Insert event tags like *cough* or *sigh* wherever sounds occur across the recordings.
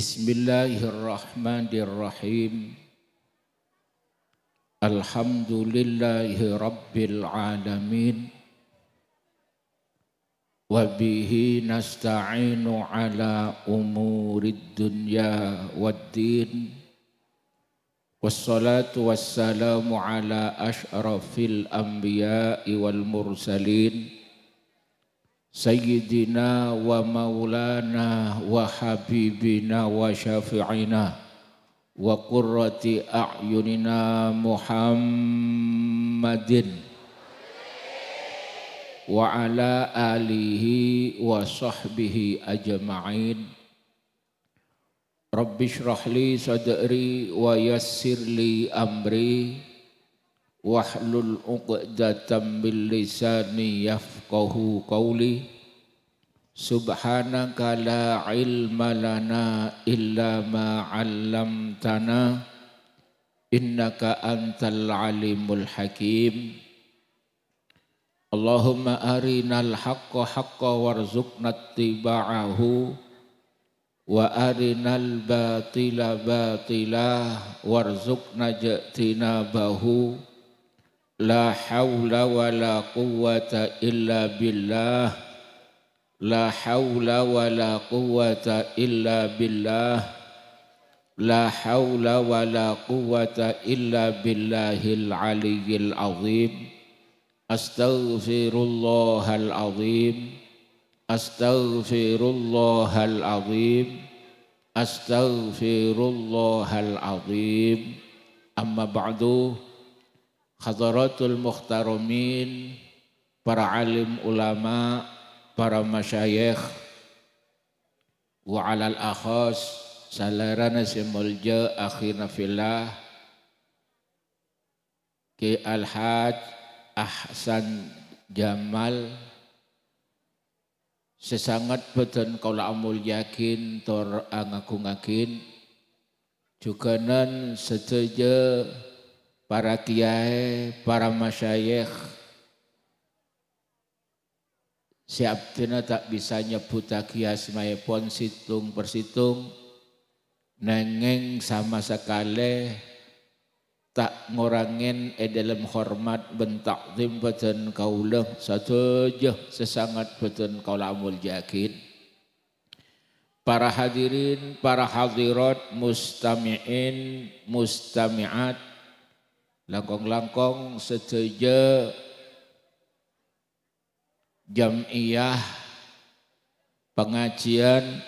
بسم الله الرحمن الرحيم الحمد لله رب العالمين وبه نستعين على امور الدنيا والدين والصلاه والسلام على اشرف الانبياء والمرسلين سيدنا ومولانا وحبيبنا وشافعنا وقرة أعيننا محمد وعلى آله وصحبه أجمعين رب اشرح لي صدري ويسر لي أمري wahlul uqdatam min lisani yafqahu qawli subhanaka la ilma lana illa ma 'allamtana innaka antal alimul hakim Allahumma arinal haqqa warzuk warzuqna ittiba'ahu wa arinal batila batila warzuqna najatina bahu لا حول ولا قوة إلا بالله لا حول ولا قوة إلا بالله لا حول ولا قوة إلا بالله العلي العظيم أستغفر الله العظيم أستغفر الله العظيم أستغفر الله العظيم أما بعد Khadaratul Muhtaramin, para alim ulama, para masyayikh, wa alal akhas, salarana simulja akhirna fillah, Ki al Ahsan Jamal sesangat beten kaula amul yakin tor juga nan sejajar para kiai, para masyayikh. Siaptina tak bisa nyebut kia semaya situng persitung. Nengeng sama sekali tak ngurangin edalem hormat bentak tim beten kaulah satu jah sesangat beten kaulamul jakin. Para hadirin, para hadirat, mustami'in, mustami'at, langkong-langkong jam jamiah pengajian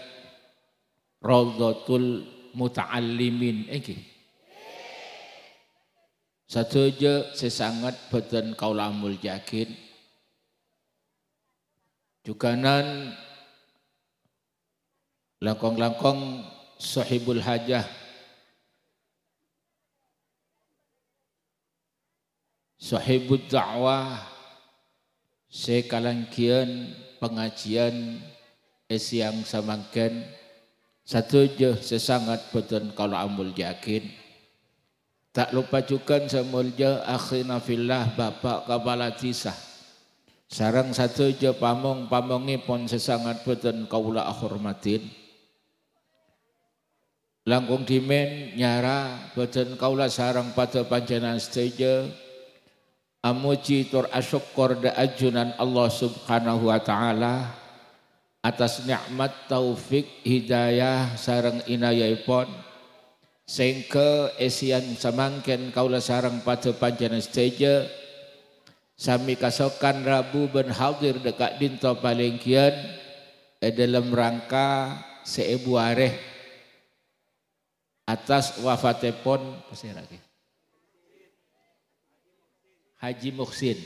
Rawdatul Muta'allimin iki. Setuju sesangat beten kaulamul yakin. nan langkong-langkong sahibul hajah sahibud da'wah sekalangkian pengajian esiang samangken satu je sesangat betul kalau amul yakin tak lupa juga samul je akhirna fillah bapak kepala tisah sarang satu je pamong pamongi pun sesangat betul kaula akhormatin langkung dimen nyara betul kaula sarang pada panjenan setuju Amuji tur asyukur da ajunan Allah subhanahu wa ta'ala atas nikmat taufik hidayah sarang pon sehingga esian samangken kaula sarang pada panjana steja sami kasokan Rabu ben hadir dekat dinto paling eh, dalam rangka seibu areh atas wafatipun pasir lagi. Haji Muksin,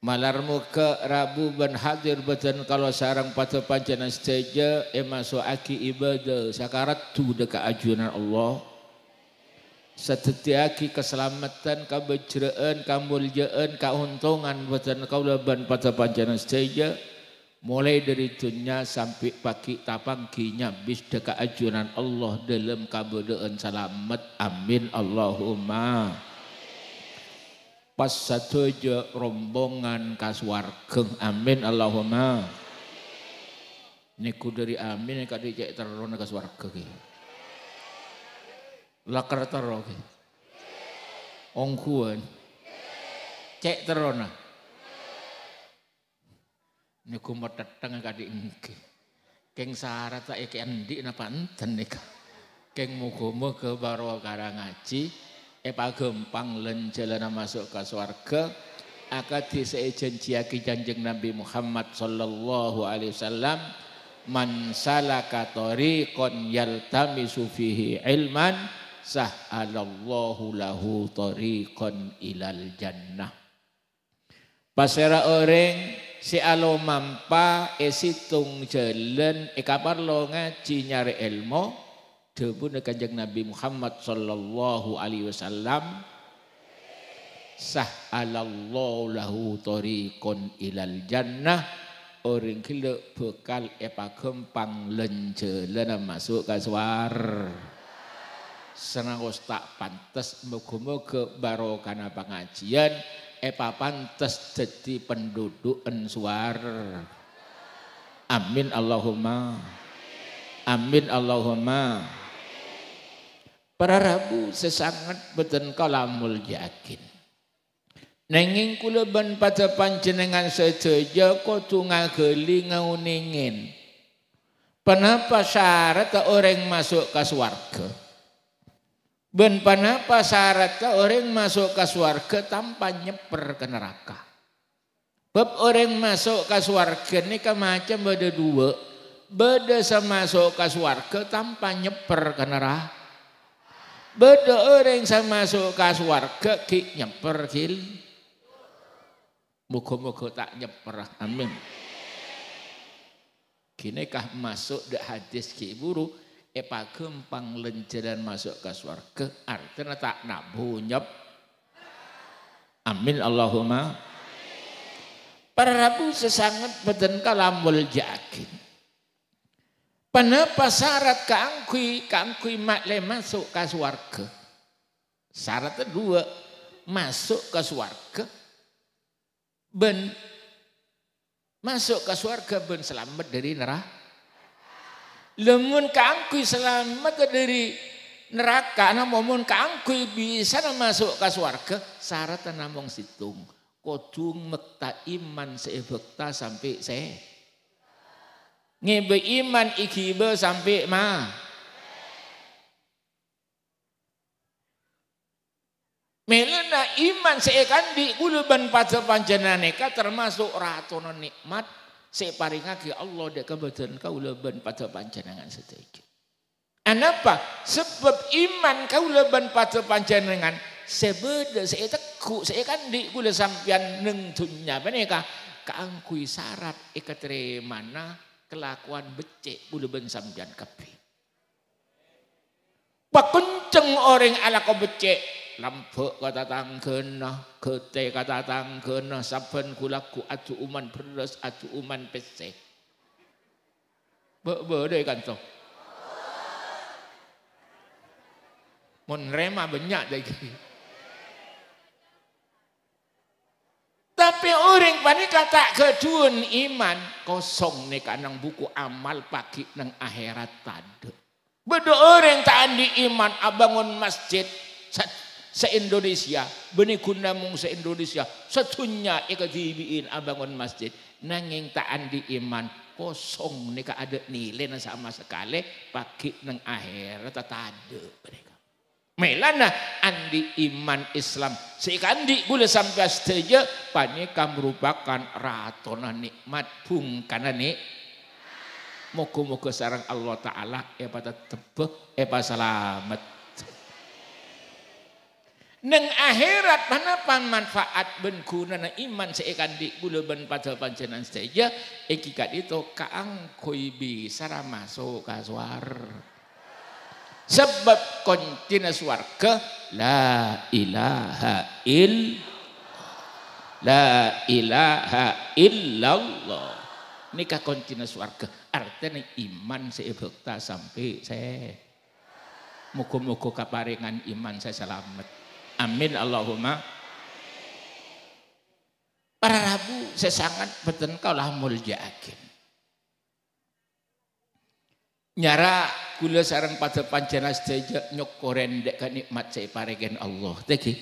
Malarmu ke Rabu ban hadir beten kalau sarang patuh pancana seteja emaso aki ibadah sakarat tu deka ajunan Allah. Setetiaki keselamatan, kabejraan, kamuljaan, keuntungan beten kaulah ban patuh pancana seteja mulai dari tunya sampai pagi tapang kinya bis deka ajunan Allah dalam kabudaan selamat amin Allahumma pas satu je rombongan kaswargeng amin Allahumma niku dari amin nek cek terona kaswarga ki lakar tero ki ong cek terona niku meteteng kadi ini, keng sarat tak iki endi napa enten nika keng muga ke barokah karangaci. Epa eh, gempang len masuk ke swarga akan disei janjeng Nabi Muhammad sallallahu alaihi wasallam man salaka kon yaltami sufihi ilman sah'alallahu lahu kon ilal jannah pasera orang si alo mampa esitung eh, jalan ikaparlo eh, ngaji nyari ilmu dekat kanjeng Nabi Muhammad sallallahu alaihi wasallam sah'alallahu lahu tariqon ilal jannah orang kila bekal epa kempang lena masuk ke suar senang tak pantas moga-moga barokana pengajian epa pantas jadi penduduk ensuar. Amin Allahumma. Amin Allahumma para rabu sesangat beten kalamul yakin. Nenging kula ben pada panjenengan sedaya kudu ngageli ngauningin. Penapa syarat orang masuk ke suarga? Ben penapa syarat orang masuk ke suarga tanpa nyeper ke neraka? Bab orang masuk ke suarga ini macam beda dua. Beda semasuk ke suarga tanpa nyeper ke neraka. Beda orang sang masuk ke suarga ki nyeper gil. Moga-moga tak nyeper. Amin. Kini kah masuk di hadis ki buru epa eh, gempang lenjeran masuk ke suarga artinya tak nak bunyap, Amin Allahumma. Para Rabu sesangat beden kalamul jakin. Penapa syarat kangkui, kangkui mak masuk ke suarga. Syaratnya dua. Masuk ke suarga. Ben. Masuk ke suarga ben selamat dari neraka. Lemun kangkui selamat dari neraka. Namun kangkui bisa masuk ke suarga. Syaratnya namun situng. Kodung mekta iman seibekta sampai saya. Ngebe iman be sampai ma. Melena iman di kuluban pada panjenaneka termasuk ratono nikmat lagi Allah dek kebetulan kauleban pada panjenengan setuju. Kenapa? Sebab iman kauleban pada panjenengan sebeda saya teku saya kan di kula sampian neng dunya Kau angkui syarat remana kelakuan becek bulu ben sampean kepi. Pakenceng orang ala kau becek lampuk kata tangkena, kete kata tangkena, saben kulaku atu uman beres, atu uman pese. Bebede kan toh. Mun rema banyak lagi. Tapi orang pani kata kedun iman kosong nih kanang buku amal pagi nang akhirat tadi. Bedo orang tak andi iman abangun masjid se Indonesia beni kundamung se Indonesia setunya dibiin abangun masjid nanging tak andi iman kosong nih ada nilai sama sekali pagi nang akhirat tadi. Melana andi iman Islam. Sekandi gula sampai setuju panika merupakan ratona nikmat bung karena nih. Moga-moga sarang Allah Ta'ala Epa tetep, epa selamat Neng akhirat mana pan manfaat ben na iman seikandi gula ben pada panjenan saja, ekikat itu bi bisa masuk kasuar. Sebab kontina warga la ilaha il la ilaha illallah. Nikah kontina warga? artinya iman sebekta sampai saya. muka-muka kaparingan iman saya selamat. Amin Allahumma. Para Rabu saya sesangat beten kaulah mulja akhir. nyara kula sarang pada panjana sedaya nyokoren dek nikmat saya paregen Allah teki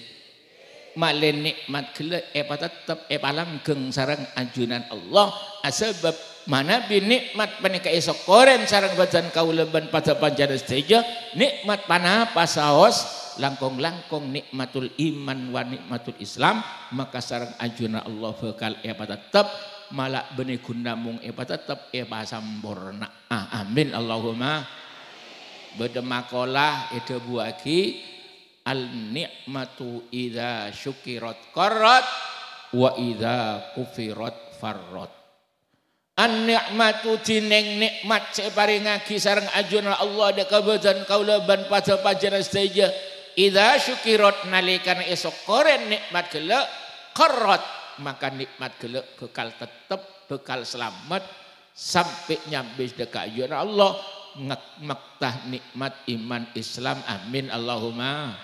male nikmat kula epa eh, tetep epa eh, geng sarang anjunan Allah asebab ah, mana bi nikmat panika esok koren sarang badan kau leban pada panjana sedaya nikmat panapa saos langkong-langkong nikmatul iman wa nikmatul islam maka sarang anjuna Allah bekal ya eh, tetap malak beni gundamung epa tetep epa sampurna. Ah, amin Allahumma. Bedemakolah ide buagi al nikmatu idha syukirat korot wa idha kufirat farrot. An nikmatu jineng nikmat ngaki sarang ajun Allah de kabedan kaula ban pada pajaran saja idha syukirat nalikan esok koren nikmat gelap korot maka nikmat gelek bekal tetap bekal selamat sampai nyampe dekat ya Allah maktah nikmat iman Islam amin Allahumma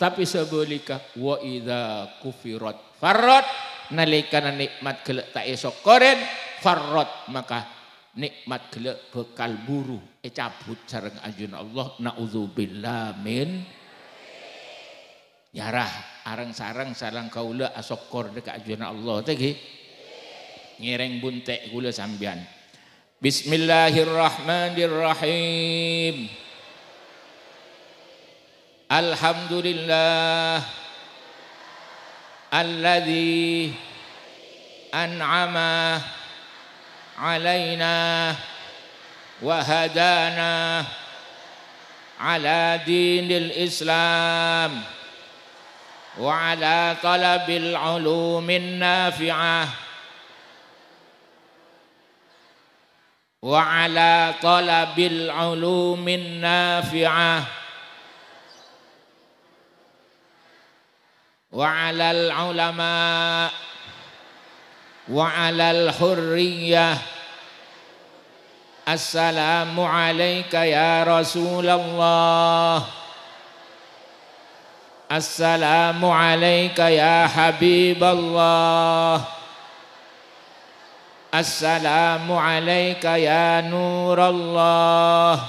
tapi sebelika wa idza kufirat farrat nalikana nikmat gelek tak iso koren farrat maka nikmat gelek bekal buru e cabut sareng anjeun Allah naudzubillah min Yarah arang sarang sarang kaula asokor dekat ajuan Allah tadi. Ngireng buntek gula sambian. Bismillahirrahmanirrahim. Alhamdulillah. Alladhi an'ama alaina wa hadana ala dinil Islam. وعلى طلب العلوم النافعة وعلى طلب العلوم النافعة وعلى العلماء وعلى الحرية السلام عليك يا رسول الله السلام عليك يا حبيب الله السلام عليك يا نور الله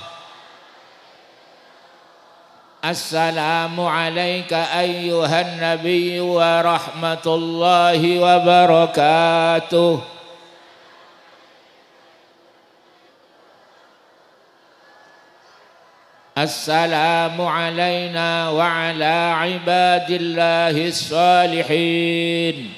السلام عليك أيها النبي ورحمة الله وبركاته السلام علينا وعلى عباد الله الصالحين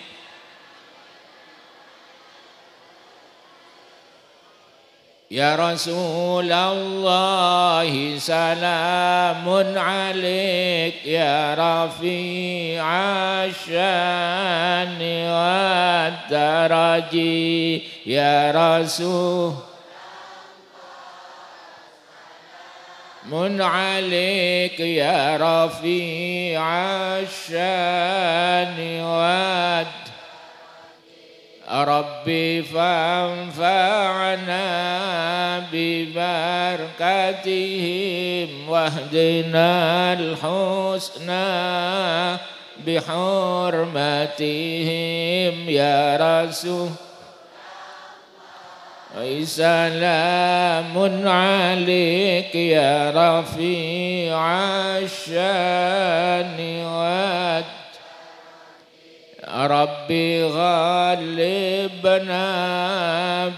يا رسول الله سلام عليك يا رفيع الشان والدرج يا رسول من عليك يا رفيع الشان واد ربي فانفعنا ببركتهم واهدنا الحسنى بحرمتهم يا رسول سلام عليك يا رفيع الشان والد ربي غلبنا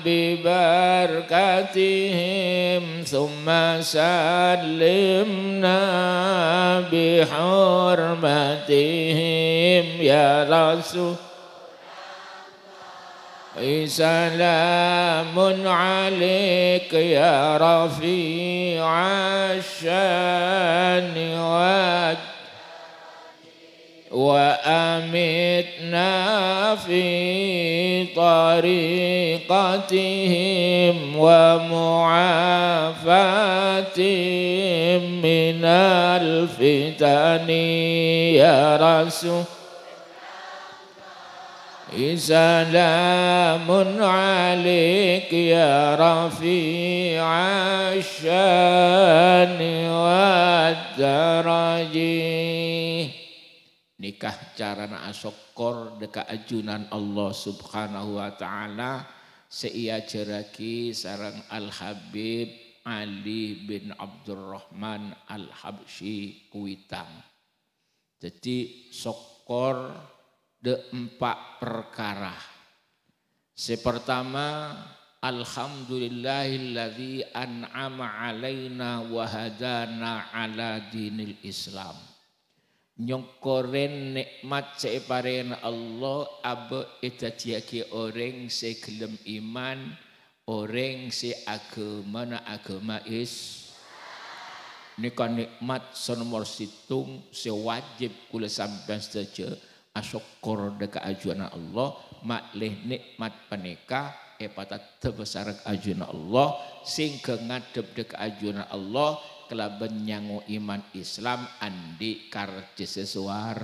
ببركتهم ثم سلمنا بحرمتهم يا رسول سلام عليك يا رفيع الشان وأمتنا في طريقتهم ومعافاتهم من الفتن يا رسول سلام عليك يا رفيع الشان والدرج nikah carana asokor deka ajunan Allah subhanahu wa ta'ala seia ceraki sarang Al-Habib Ali bin Abdurrahman al Habshi Kuitang. Jadi sokor de empat perkara. Sepertama, pertama, Alhamdulillahilladzi an'ama alaina wa hadana ala dinil Islam. Nyokoren nikmat separen Allah abe itatiaki orang sekelem iman, orang se agama na agama is. Nikah nikmat senomor situng sewajib kula sampai setuju. asyukur deka ajuna Allah makleh nikmat paneka epata terbesar ajuna Allah sing ngadep deka ajuna Allah kelaben nyangu iman Islam andi kar sesuar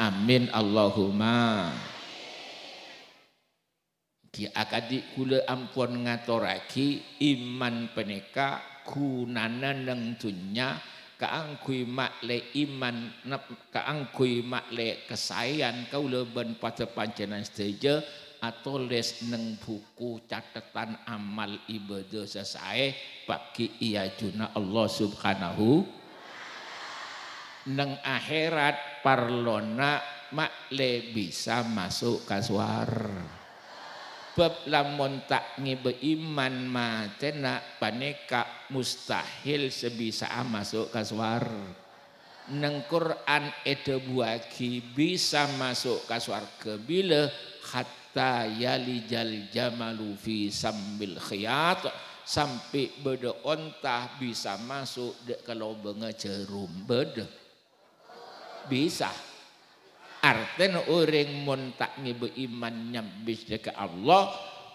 amin Allahumma ki akadi kula ampun ngatoraki iman paneka gunana nang dunya kaangkui makle iman kaangkui makle kesayan kau leban pada pancenan saja atau les neng buku catatan amal ibadah sesae bagi iya juna Allah subhanahu neng akhirat parlona makle bisa masuk ke suara sebab lamun tak beiman mah cena paneka mustahil sebisa ah masuk ke suar neng Quran ede buagi bisa masuk ke suar bila hatta yalijal jamalu fi sambil khiyat sampai beda ontah bisa masuk dek kalau bengejerum beda bisa arten orang mun tak ngibu iman nyambis ke Allah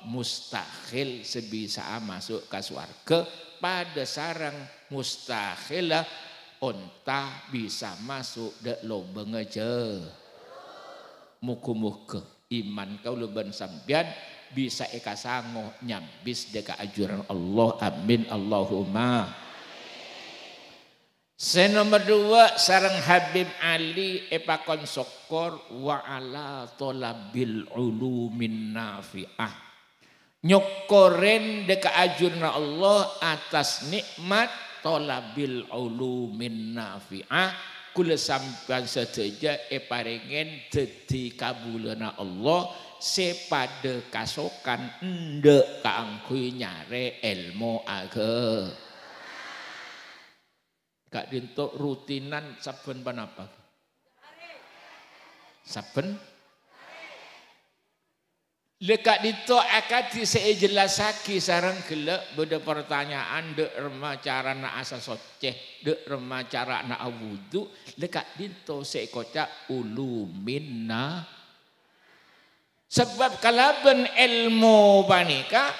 mustahil sebisa masuk ke swarga pada sarang mustahil lah onta bisa masuk dek lobeng aja muku-muku iman kau leban sambian bisa eka sango nyambis deka ajuran Allah amin Allahumma Sen nomor dua sarang Habib Ali epakon sokor wa ala tolabil ulumin nafiah. Nyokoren deka ajurna Allah atas nikmat tolabil ulumin nafiah. Kule sampean sedeja eparengen jadi kabulana Allah sepada kasokan ndek kaangkui nyare elmo agama. Gak dintuk rutinan saben panapa. Saben. Lekak dito akad di seijelasaki sarang gelek benda pertanyaan dek rema cara nak asa soceh dek rema cara nak awudu lekak dito seikoca ulumina sebab kalaben ilmu panika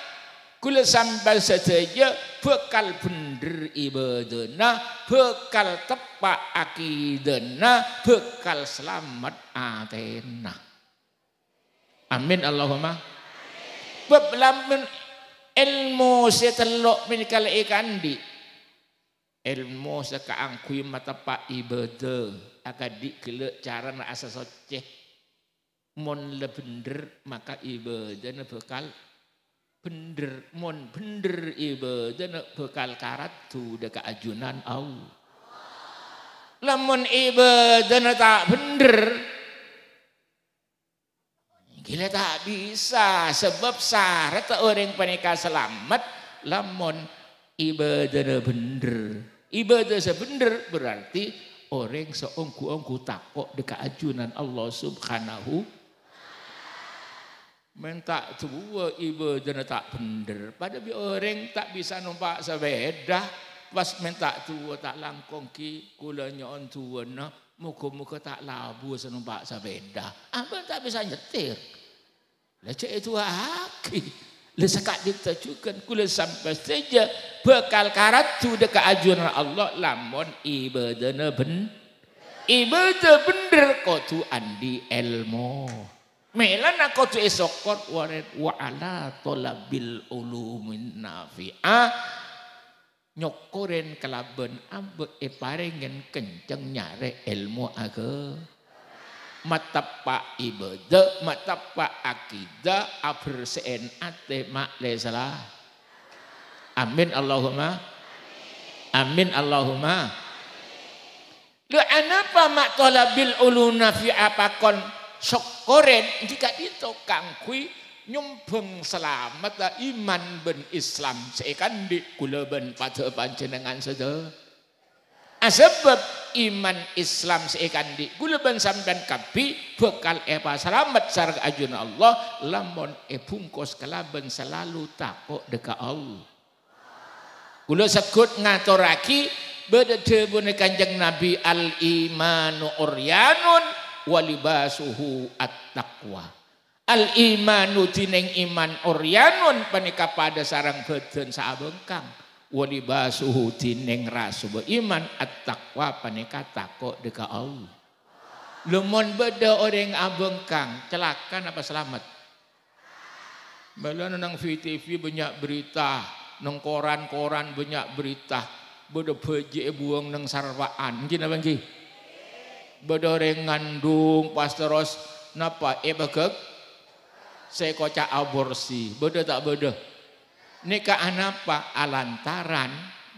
Kula sambal sedaya bekal bener ibadana, bekal tepak akidana, bekal selamat atena. Amin Allahumma. Bab lamun ilmu setelok min kalai Ilmu sekaangkui mata pak ibadah. agak dikelek cara na asa soceh. Mon lebender maka ibadah bekal bender mon bender ibe ibadah bekal karat tu deka ajunan au lamun ibadah tak bender Gila tak bisa sebab syarat orang penikah selamat lamun bender ibe Ibadah sebender berarti orang seongku-ongku takok deka ajunan Allah Subhanahu Minta tua ibu jana tak pender. Pada bi orang tak bisa numpak sepeda. Pas minta tua tak langkong ki. Kula nyon tua na. Muka-muka tak labu senumpak sepeda. Apa tak bisa nyetir. Lecek lah itu haki. Le lah sekat ditajukan kula sampai saja bekal karat tu dekat ajun Allah lamun ibadah ben ibadah bener kau tu andi ilmu. Melan aku tu kor waret wa ala tolabil ulumin nafi'ah nyokoren kelaben ambe eparengen kenceng nyare ilmu aga pak ibadah mata pak akidah abr sen ate mak lesalah amin Allahumma amin Allahumma lu anapa mak tolabil ulun nafi'ah pakon syukurin koren jika itu kangkui kui nyumbeng selamat lah iman ben Islam seikandi kula ben pada panjenengan saja. Ah, sebab iman Islam seikandi kula ben sampean kapi bekal epa eh selamat sareng ajun Allah lamon e eh bungkus kelaben selalu takok deka Allah kula sekut ngaturaki Bede punika kanjeng Nabi al imanu uryanun walibasuhu at-taqwa. Al imanu tineng iman oryanun panika pada sarang beten saabengkang. Walibasuhu tineng rasu iman at-taqwa panika takok deka Allah. Lemon beda orang abengkang celaka apa selamat. Bela nang VTV banyak berita, nang koran-koran banyak berita. Beda beje buang nang sarwaan. Mungkin apa mungkin? bedoreng ngandung pas napa eh saya kocak aborsi beda tak beda nikahan anapa alantaran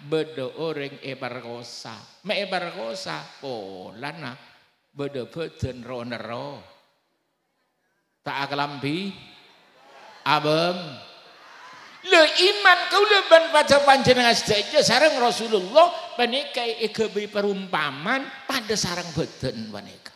beda orang e barkosa me e oh polana beda beden ro nero tak bi, abem le iman kau le ban pada panjenengan saja, ya, sarang Rasulullah panika egabe perumpaman pada sarang beten panika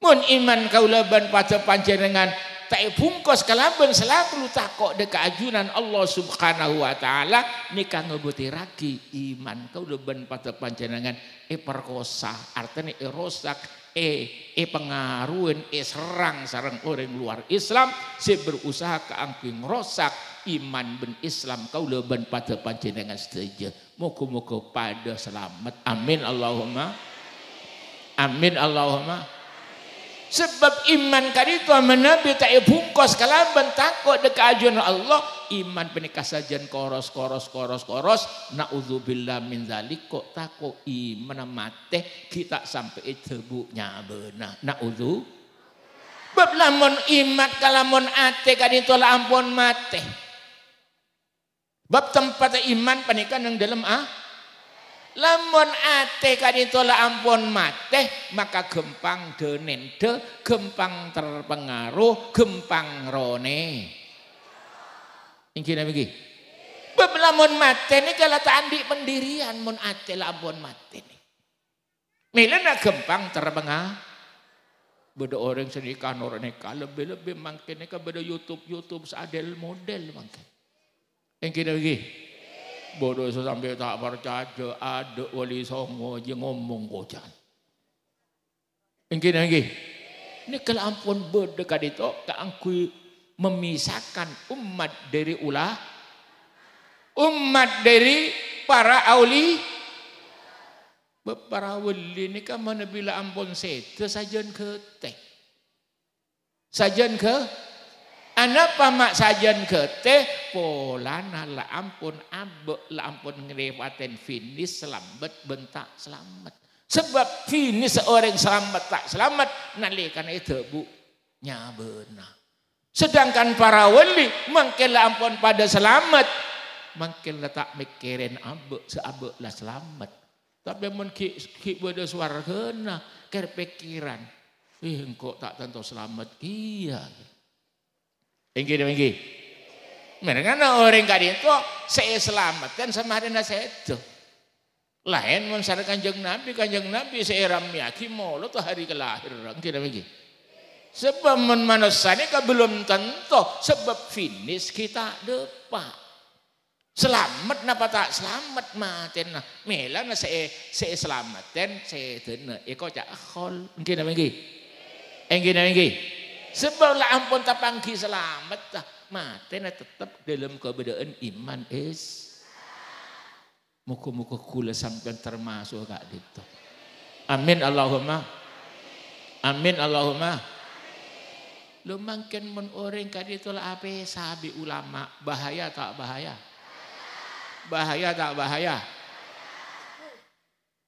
mun iman kau le ban pada panjenengan tak bungkus kalaban selalu takok deka ajunan Allah Subhanahu wa taala nika ngebutiraki iman kau ban pada panjenengan e perkosa artinya e rosak e e pengaruhin e serang sarang orang luar Islam si berusaha keangking rosak iman ben Islam kaula ben pada panjenengan setuju. Muga-muga pada selamat. Amin Allahumma. Amin Allahumma. Sebab iman kan itu menabi tak kalau kalaban takut dekat ajun Allah iman penikah sajian koros koros koros koros naudzubillah min zalik kok takut iman mate kita sampai tebuknya benar naudzu Bab lamun imat kalamun ate kaditu ampun mate Bab tempat iman panikan yang dalam ah. Lamun ate lah ampun mate maka gempang de gempang terpengaruh, gempang rone. Ingin nabi gih. Bab lamun mate ini kalau tak andi pendirian mun ate lamun mate ini. Milena gempang terpengaruh. Beda orang sendiri kan orang ini lebih-lebih mangkin ini kan beda YouTube-YouTube seadel model mangkin. Yang kira lagi? Bodoh saya sampai tak percaya ada wali semua je ngomong kocan. Yang kira lagi? Ini kelampuan berdekat itu tak angkui memisahkan umat dari ulah. Umat dari para auli. Para wali ini kan mana bila ampun saya. Tersajan ke teh. Sajan ke Anak pamak sajian kete pola nala ampun ambek la ampun ngelewatin finish selamat bentak selamat. Sebab finish seorang selamat tak selamat nali kan itu bu nyabena. Sedangkan para wali mungkin la ampun pada selamat mungkin tak mikirin ambek seabek lah selamat. Tapi mungkin ki ki beda suara kena ker pikiran. Ih engkau tak tentu selamat kia. Iya. Inggih inggih. Mereka ana orang kari itu saya selamatkan sama hari saya itu. Lain mencari Kanjeng Nabi, Kanjeng Nabi saya ramyaki mulut hari kelahiran kira inggih. Sebab manusia ini kan belum tentu sebab finish kita depan. Selamat napa tak selamat mati. nah. Mela na se se selamat dan se ten. Eko cak khol. na mengki. Sebab lah ampun panggil selamat tah. Mati nak tetap dalam kebedaan iman is. Muka-muka kula sampai termasuk kak dito. Gitu. Amin Allahumma. Amin Allahumma. Lu makin men orang kadi lah apa sahabi ulama bahaya tak bahaya. Bahaya tak bahaya.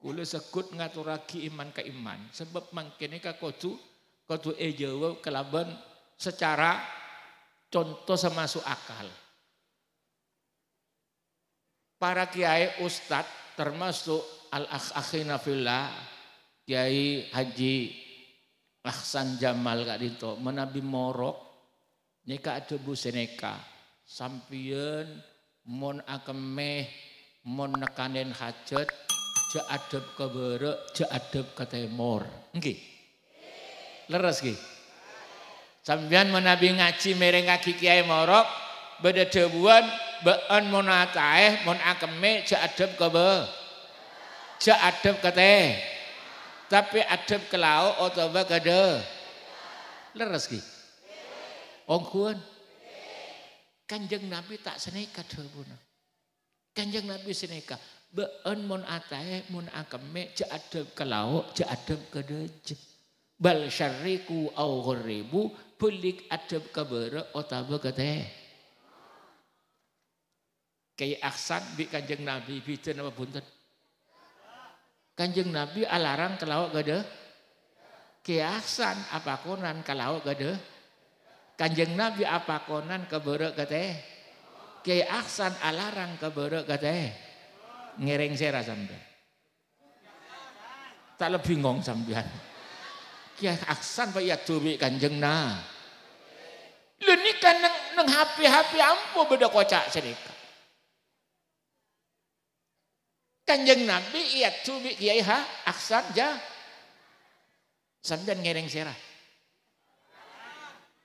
Kula sekut ngaturaki iman ke iman sebab mangkene kakotu kudu e eh, Jawa kelaban secara contoh semasuk akal. Para kiai ustad termasuk al akhina fillah Kiai Haji Ahsan Jamal kak dito menabi morok neka ada seneka sampion mon akemeh mon nekanen hajat jadab adab ke berek enggih ke Okay leres ki. Sampeyan menabi ngaji mereng kaki Kiai Morok beda debuan, beon monataeh mon akeme ja adep ke Ja adep kete, Tapi adep kelau atau bagade, Leres ki. Ong Kanjeng Nabi tak seneka debuna. Kanjeng Nabi seneka beon mon ataeh mon akeme ja adep ke ja bal syariku au ghoribu pulik adab kabara otaba kata kaya aksan bi kanjeng nabi biten apa punten kanjeng nabi alarang kelawak gade kaya aksan apa konan kelawak gade kanjeng nabi apa konan kabara kata kaya aksan alarang kabara kata ngereng saya rasanya tak lebih ngong sambian Kiai Aksan Pak Yatumi kanjeng na. Lu ini kan neng, neng hapi HP ampuh beda kocak sedeka. Kanjeng Nabi iya tubi Kiai ha Aksan ja. Sampean ngereng serah.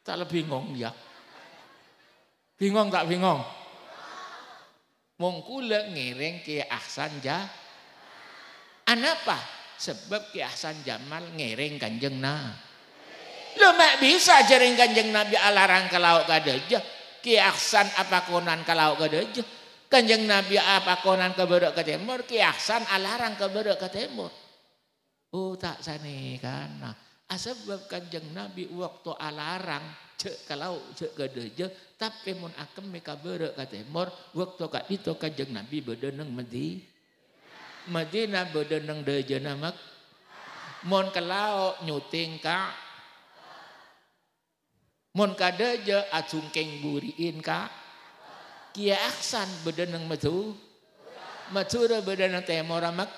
Tak lebih bingung ya. Bingung tak bingung? Mongkule ngereng Kia Aksan ja. Anapa? Sebab Ki Hasan Jamal ngering kanjeng na. Lo mak bisa jering kanjeng Nabi alarang ke laut kadeja. Ki Hasan apa konan ke laut kadeja. Kanjeng Nabi apa konan ke beruk ke timur. Ki Hasan alarang ke beruk ke timur. Oh tak sani kana. Asebab ah, kanjeng Nabi waktu alarang cek ke laut cek kadeja. Tapi mun akem mereka beruk ke timur. Waktu kak itu kanjeng Nabi bedeneng mati. Madinah nang dejana mak. Mon kelao nyuting ka. Mon acung keng buriin ka. Kia aksan bedeneng metu. Matura nang temora mak.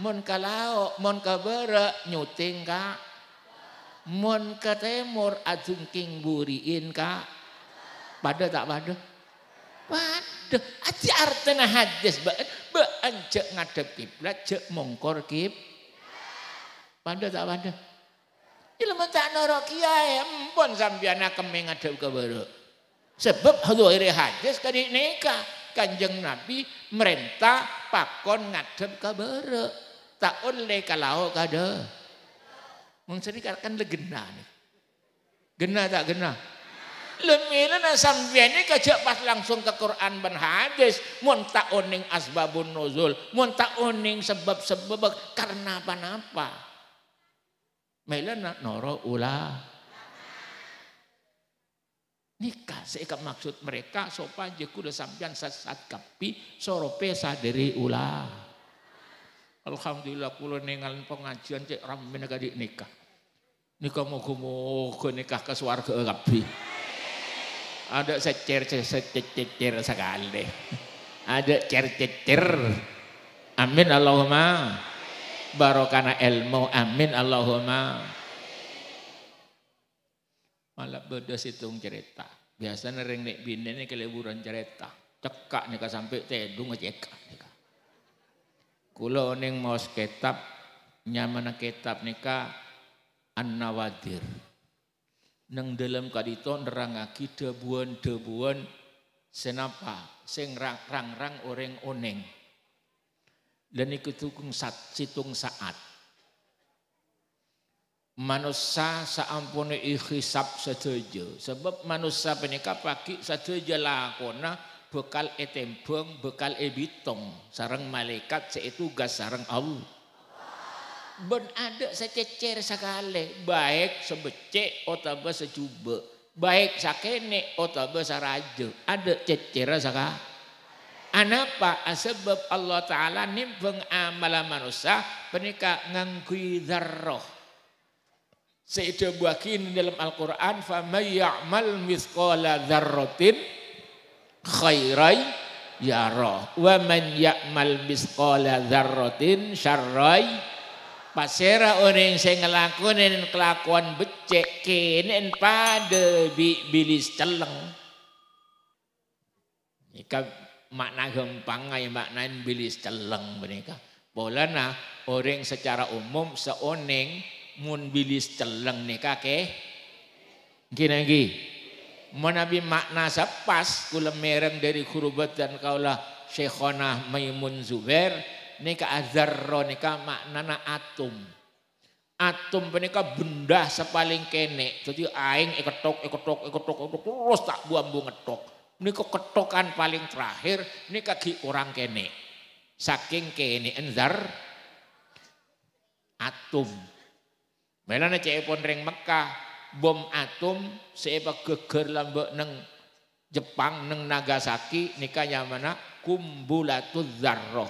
Mon kalao, mon kabara nyuting ka. Mon ke acung keng buriin ka. Pada tak pada? Pada. Ajar tenah hadis. banget Bukan jek ngadep kiblat, jek mongkor kib. pada tak pada, Ilmu ya, tak noro kiai, empon sambiana kemeng ngadep ke baru. Sebab hadwiri hadis tadi nikah. Kanjeng Nabi merintah pakon ngadep ke baru. Tak oleh kalau kada. kan legenda nih. Gena tak gena? Lemina sampeyan kajak pas langsung ke Quran ben hadis mun tak oning asbabun nuzul, mun tak oning sebab-sebab karena apa-apa. Melana noro ulah. Nikah seikat maksud mereka sopan je kudu sampeyan sesat kapi sorope sadari ulah. Alhamdulillah kula ningal pengajian cek ramen kadi nikah. Nikah mau moga nikah ke swarga kapi. Ada secer secer sekali. Ada cer cer. Amin Allahumma. Barokana ilmu. Amin Allahumma. Malah bodoh situng cerita. biasa nereng nek bini ini keleburan cerita. Cekak nika sampai tedung ngecekak nika. Kulo neng mos kitab nyamana kitab nika an-nawadir neng dalam kadito nerangaki debuan debuan senapa sing rang rang rang oreng oneng dan ikut tukung sat situng saat manusia saampune ikhsab sedojo sebab manusia penika pagi sedojo lakona bekal etembong bekal ebitong sarang malaikat seitu gas sarang Allah ben ada sececer sekali. baik sebecek otaba secube baik sakene otaba saraje ada cecera saka anapa ah, sebab Allah taala nimpeng amal manusia penika ngangkui dzarrah Seidah buakin dalam Al-Quran فَمَنْ يَعْمَلْ مِثْقَالَ ذَرَّةٍ خَيْرًا يَرَهُ وَمَنْ يَعْمَلْ مِثْقَالَ ذَرَّةٍ شَرًّا Pasera orang saya ngelakuin kelakuan becek kenen pada bi bilis celeng. Ika makna gempang ay maknain bilis celeng mereka. Bolana orang secara umum seoneng mun bilis celeng nikah ke. Gini lagi. Menabi makna sepas kula mereng dari kurubat dan kaulah Syekhona Maimun Zubair nika azarro nika maknana atom. Atom penika benda sepaling kene. Jadi aing ikutok, ikutok, ikutok, ikutok, terus tak buambu ngetok. Nika ketokan paling terakhir nika ki orang kene. Saking kene enzar atom. Melana cek pon ring Mekah bom atom seba geger lambek neng Jepang neng Nagasaki nika yang mana zarroh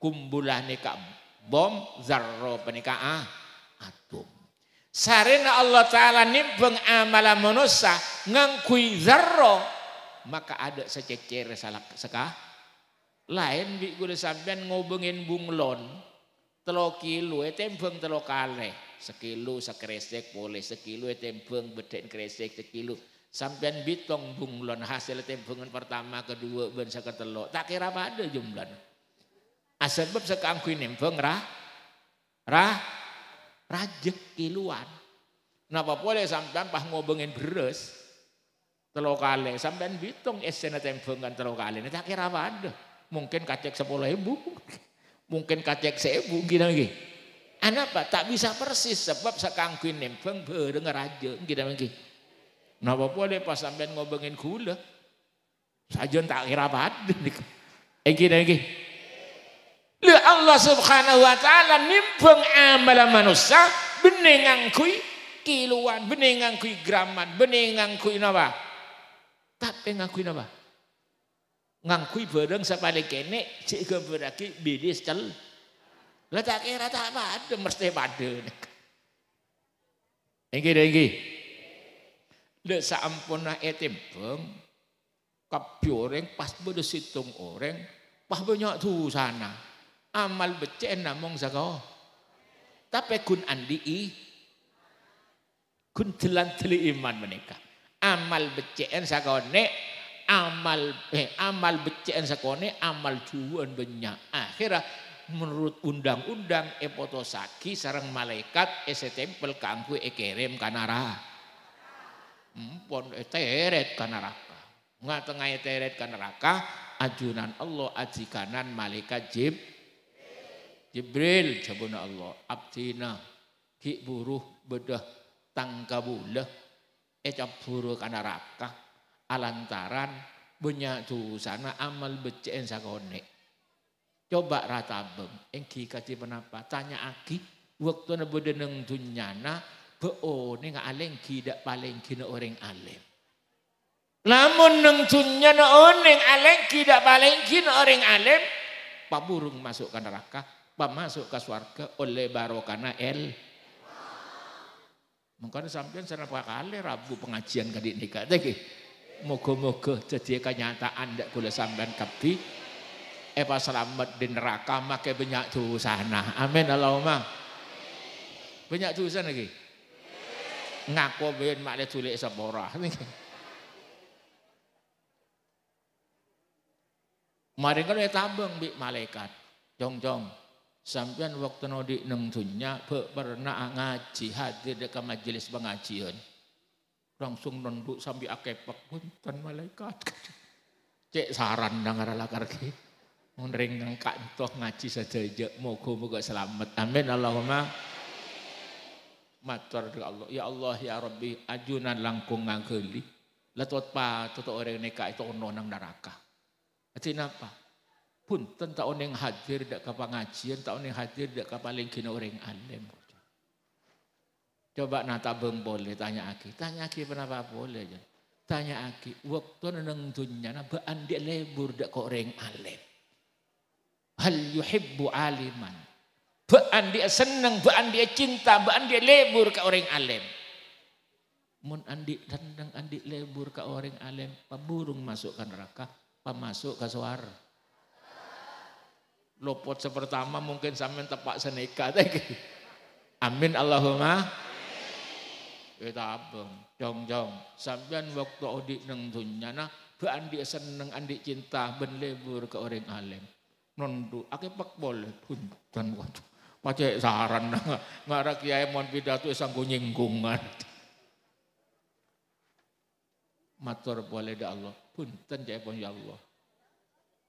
kumbulah nikah bom zarro penikah ah, atom. Sarina Allah Ta'ala nimbang amala manusia ngangkui zarro. Maka ada sececer salah sekah. Lain bi gula sampean ngobengin bunglon. Telo kilo eh, tembeng telo kale. Sekilo sekresek boleh sekilo eh, tembeng beden kresek sekilo. Sampean bitong bunglon hasil tembengan pertama kedua ben seketelo. Tak kira apa ada jumlahnya. Asebab kuih nimpeng rah, rah, Rajek kiluan. Napa boleh sampean pah ngobengin beres, telo kali, sampean bitung esena kan telok kali, tak kira apa ada. Mungkin kacek sepuluh ribu, mungkin kacek seibu. gini lagi. Anapa tak bisa persis sebab sekarang kuih nempeng berdengar rajek. gini lagi. Napa boleh pas sampean ngobengin gula, Sajun tak kira apa ada. Eh *laughs* gini lagi. Lha Allah Subhanahu wa taala nimbang amal manusia benengang kui kiluan, benengang kui graman, benengang kui napa? Tapi ngakui napa? Ngangkui bareng sapale kene cek beraki bede cel. Lha tak kira tak ada mesti padha. Engki engki. Lha sampuna beng kabioreng pas bodo situng orang pas banyak tuh sana amal becen namung saka tapi gun i kun telan teli iman menika amal becen saka ne, amal eh, amal becen saka ne, amal juwun benya Akhirnya menurut undang-undang epotosaki sarang malaikat ese tempel kangku ekerem kanara empon eh, teret kanaraka nggak tengah e teret kanaraka ajunan Allah ajikanan malaikat jib Jibril jabuna Allah abtina ki buruh bedah tangkabulah Ecap eh, buruh kana raka alantaran benya sana amal becen sakone coba ratabeng engki kati penapa tanya aki waktu na bedeneng dunyana beo neng nga aleng kidak paling kina orang alim lamun neng dunyana oneng aleng kidak paling kina orang alim paburung masuk ke neraka masuk ke swarga oleh barokana el. mungkin sampean serapa kali Rabu pengajian kadi nikah tadi. Moga-moga jadi kenyataan tidak boleh sampean kapi, Epa eh, selamat di neraka makai banyak sana, Amin Allahumma. Banyak dosa lagi. Ngaku ben mak le culik sepora. Mari kalau tambang bi malaikat. Jong-jong Sampian waktu nodi neng tunya, pernah ngaji hadir dekat majelis pengajian langsung nunduk sambil akepak punten malaikat cek saran dengar lakar ki mengering ngangkat toh ngaji saja aja moga moga selamat amin Allahumma matur Allah ya Allah ya Rabbi ajunan langkung ngangkeli letot pa tutu orang neka itu ono nang neraka Artinya apa? punten tak yang hadir dak ka pengajian, tak yang hadir tidak kapal paling kena orang alim. Coba nata beng boleh tanya aki, tanya aki kenapa boleh Tanya aki, waktu neng dunia na andi dia lebur dak ka orang alim. Hal yuhibbu aliman. Be dia seneng, be dia cinta, be dia lebur ke orang alim. Mun andi tandang andi lebur ke orang alim, paburung masuk ke neraka, pemasuk ke suara. Lopot sepertama mungkin sampean tepak senika gitu. Amin Allahumma. Kita abang, jong jong. Sampean waktu odik neng dunia nah andi seneng andi cinta ben lebur ke orang alim. Nondu aku pak boleh punten waktu. Pacek saran nah, ngarak kiai mon pidato ya, sangku nyinggungan. Matur boleh dah Allah. pun jaya pun ya Allah.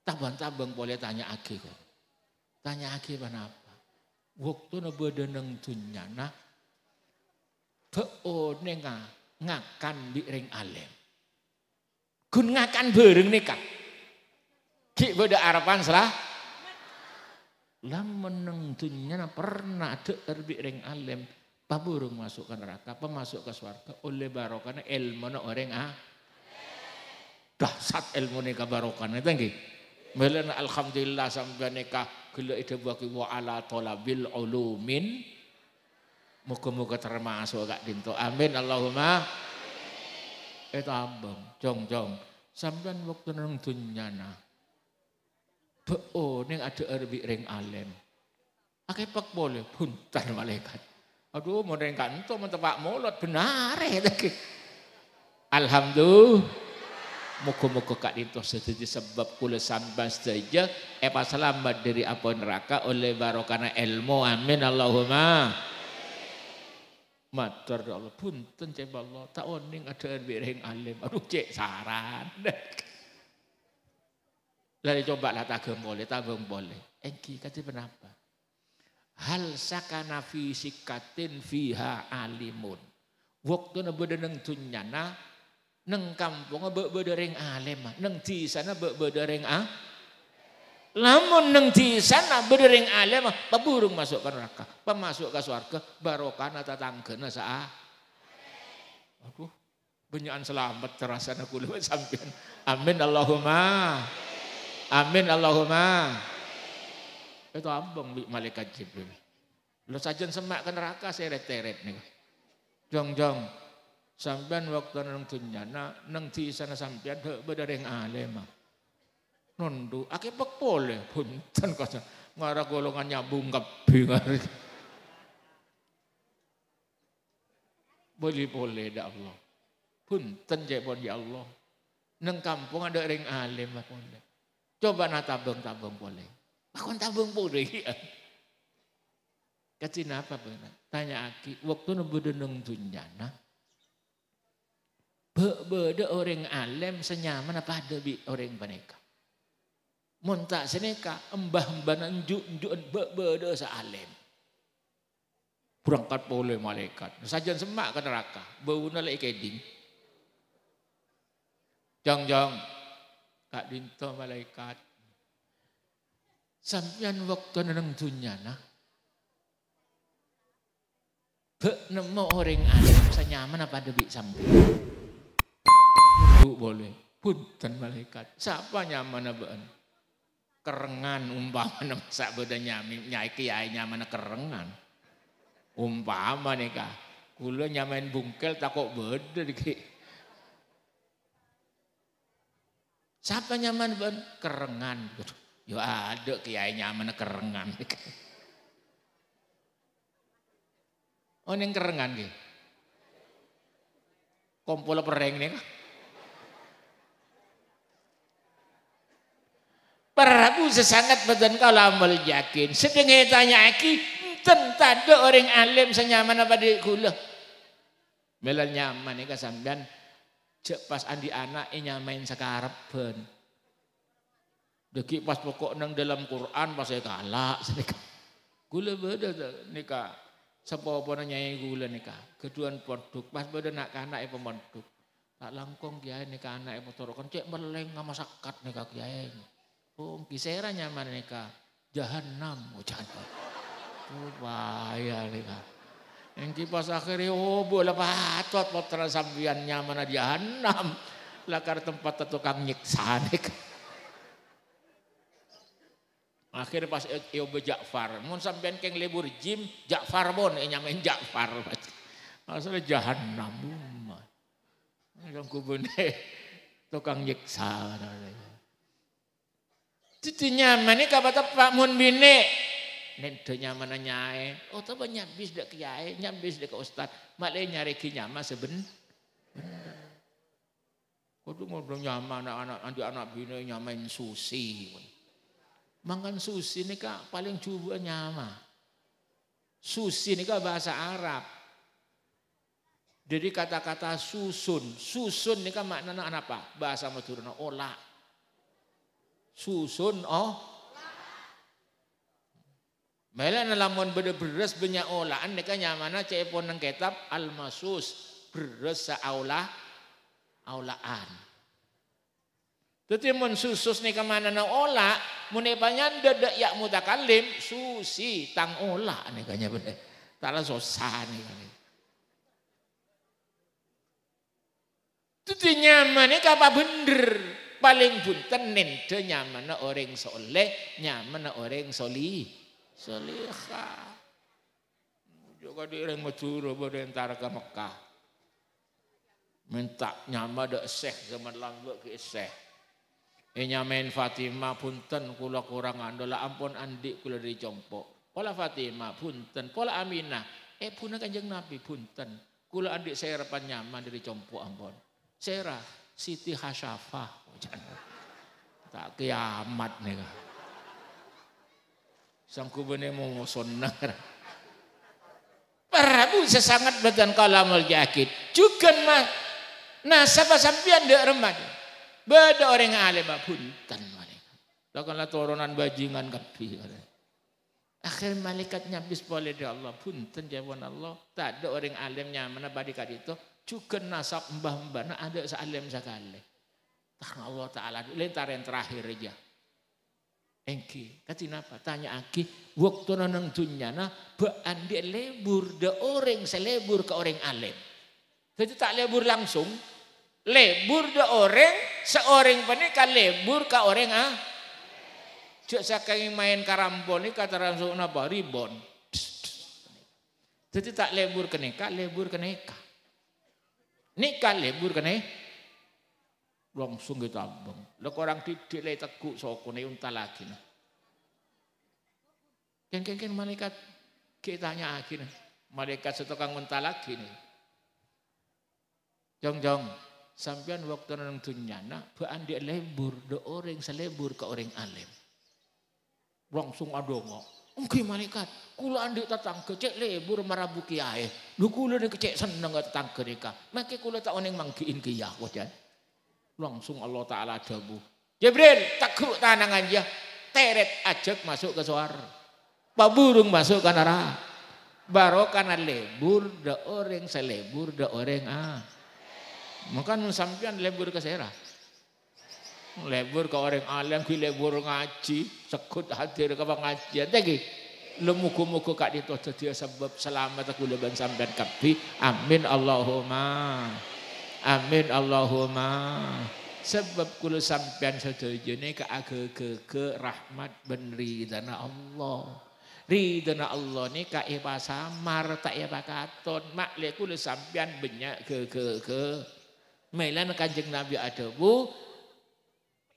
Tabang-tabang boleh tanya aku tanya waktu panapa wektune bedeneng nak beone ngakan ring alim Kun ngakan bereng nikah ki beda harapan salah lah meneng dunyana pernah dek erbik ring apa paburung masuk ke neraka pemasuk ke swarga oleh barokahnya ilmu orang ah dah sat ilmu barokah barokahnya tangki Melen alhamdulillah sampai nikah gelek ide bagi wa ala talabil ulumin muga-muga termasuk kak dinto amin Allahumma itu eh, ambang jong jong sampean waktu nang na, beo oh, neng ada erbi ring alim akeh pak boleh buntar malaikat aduh mau ring kanto mentepak mulut benar ya Alhamdulillah Muka-muka kak itu sedih sebab kula sambas saja. Epa eh, selamat dari apa neraka oleh barokana ilmu. Amin Allahumma. Matur ya Allah. Punten cek Allah. Tak oning ada bereng alim. Aduh cek saran. Lalu coba lah tak boleh, tak boleh. Engki eh, kata kenapa? Hal sakana fisikatin fiha alimun. Waktu nabi deneng tunyana Neng kampung beuk bedereng alim, ah. neng di sana beuk bedereng Namun ah. Lamun neng di sana bedereng alim, ah, peburung masuk ke neraka, pemasuk ke swarga, tangga nasa saah. Aduh, banyakan selamat terasa aku lupa *laughs* sampean. Amin Allahumma. Amin Allahumma. Itu ambang malaikat Jibril. Lo sajen semak ke neraka seret seret nih. Jong-jong sampean waktu nang na nang di sana sampean hek bedereng alim nondu ake pek pole punten kata ngara golongan nyabung kapi ngarep boleh boleh dak Allah punten cek pon ya Allah nang kampung ada ring alim pole coba na tabung tabung pole pakon tabung pole Katina apa benar? Tanya aki, waktu nebudu dunia dunyana, Beda orang alim senyaman apa ada bi orang paneka. Monta seneka embah-embah nunjuk nunjuk beda sealim. Berangkat oleh malaikat. Sajan semak ke neraka. Bau nalai ikedin. Jang-jang. Kak dinto malaikat. Sampian waktu nang dunia nah. Bek nemu orang alim senyaman apa ada bi sampai. Bu boleh. Punten malaikat. Siapa nyaman apaan? Kerengan umpama nama sabda *laughs* nyami nyai kiai nyaman kerengan. Umpama nih kah. Kulo nyamain bungkel takut beda dikit. Siapa nyaman ben? Kerengan. Yo ya ada kiai nyaman kerengan. Oh neng kerengan gitu. Kompol pereng nih. Prabu sesangat badan kalamal yakin. Sedengi tanya aki, tentang tada orang alim senyaman apa di kula. Mela nyaman ya kesambian, Cek pas andi anak eh, nyamain sekarap ben. Deki pas pokok nang dalam Quran pas saya kalah. *laughs* Gula beda nika Sapa nanya gula nika Keduan produk pas beda nak kanak eh, produk, Tak langkong kiai nika anak ibu eh, torokan, cek meleng sama sakat nika kiai. Oh, kisera nyaman neka. Jahanam ucapan. Oh, oh, bahaya neka. Yang kipas akhirnya oh boleh patot potra sambian nyaman jahanam. Lakar tempat tukang nyiksa nikah. Akhir pas yo be Ja'far, mun sampean keng libur jim Ja'far bon. e eh, nyamen Ja'far. Asale jahannam. Yang kubune *laughs* tukang nyiksa nyaman ini nyamane kapata Pak Mun bini. Nek do nyai? Oh, tapi nyambis dek kiai, nyambis dek ustaz, male nyari ki nyama seben. mau ngobrol nyaman anak-anak nanti anak bini nyaman susi. Mangan susi ini kak paling coba nyama. Susi ini kak bahasa Arab. Jadi kata-kata susun, susun ini kan maknanya apa? Bahasa Madura, olah susun oh Melana benda beres banyak olahan deka nyamana cepon nang kitab almasus beres saaulah aulaan. Tetapi mun susus ni kemana olah mune munepanya dadak yak mutakalim susi tang olah, ni kanya bener. Tala susah ni Tetapi nyaman ni kapa bener paling bunten nende nyaman orang soleh nyaman orang soli soliha juga di orang Madura boleh entar ke Mekah minta nyama dek seh zaman langgok ke seh E eh, Fatimah punten kula kurang andola ampun andik kula dari jompo Pola Fatimah punten, pola Aminah. Eh puna kanjeng Nabi punten. Kula andik saya repan nyaman dari ampun. Sera, Siti Hasyafah. Tak kiamat nih. Sangku bene mau sonang. Prabu sesangat badan kalamul jakit. Juga mah. Nah, siapa sampian di remat. Beda orang alim Tan malaikat. Takkanlah turunan bajingan kapi. Akhir malaikat nyabis boleh di Allah. pun jawaban Allah. Tak ada orang alimnya mana badikat itu. Juga nasab mbah-mbah. Nah, ada sealim sekali. Tangan Allah Ta'ala. Lentar yang terakhir aja. Engki, kati napa? Tanya aki, waktu nonang dunyana, baan dia lebur, de orang selebur ke orang alim. Jadi tak lebur langsung, lebur de orang, seorang penikah lebur ke orang ah. Cuk sakai main karambol ni kata langsung napa ribon. Jadi tak lebur ke neka, lebur ke nikah. Nikah lebur ke neka langsung abang. Lek orang didik le teguk sokone unta lagi nah. Ken ken ken malaikat kita tanya lagi nah. Malaikat setokang unta lagi nih. Jong jong sampean waktu nang nak, bukan dia lembur do orang selebur ke orang alim. Langsung adongo. Engki malaikat, kula andik tetangga kecek lebur marabu kiai. Lu kula ni kecek seneng tetangga mereka. Maka kula tak oneng manggiin kiai wajan. Langsung Allah Ta'ala jabu. Jibril, tekuk tanangan dia. Teret ajak masuk ke suar, Pak burung masuk ke neraka. Baru karena lebur da orang selebur da orang ah. Maka sampean lebur ke serah. Lebur ke orang alam ki lebur ngaji, sekut hadir ke pengajian tadi. Lu muku-muku kak dito dia sebab selamat aku leban sampean kapi, Amin Allahumma. Amin Allahumma. Sebab kula sampean sedayane ke ke rahmat ben ridana Allah. Ridana Allah ni ipa samar tak ipa katon. Mak le kula sampean banyak ke ke. Melan Kanjeng Nabi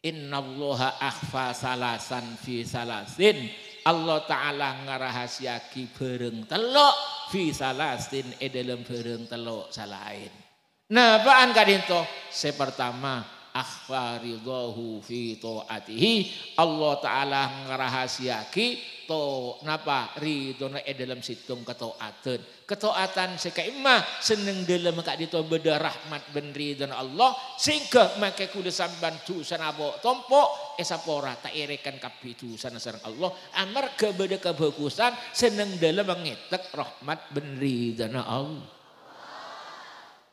Inna allaha akhfa salasan fi salasin. Allah Ta'ala ngarahasiaki bareng telok fi salasin e dalam bareng telok salain. Nah, apaan kadinto? Sepertama, akhfaridahu fi atihi Allah taala ngrahasiaki to napa ridona e dalam situng ketuaatan. Ketuaatan sekaimah seneng dalam kak dito beda rahmat ben ridon Allah sehingga maka kuda samban tu boh tompo esapora tak erekan tu sana sareng Allah amar kebeda beda kebagusan seneng dalam mengetek rahmat ben dan Allah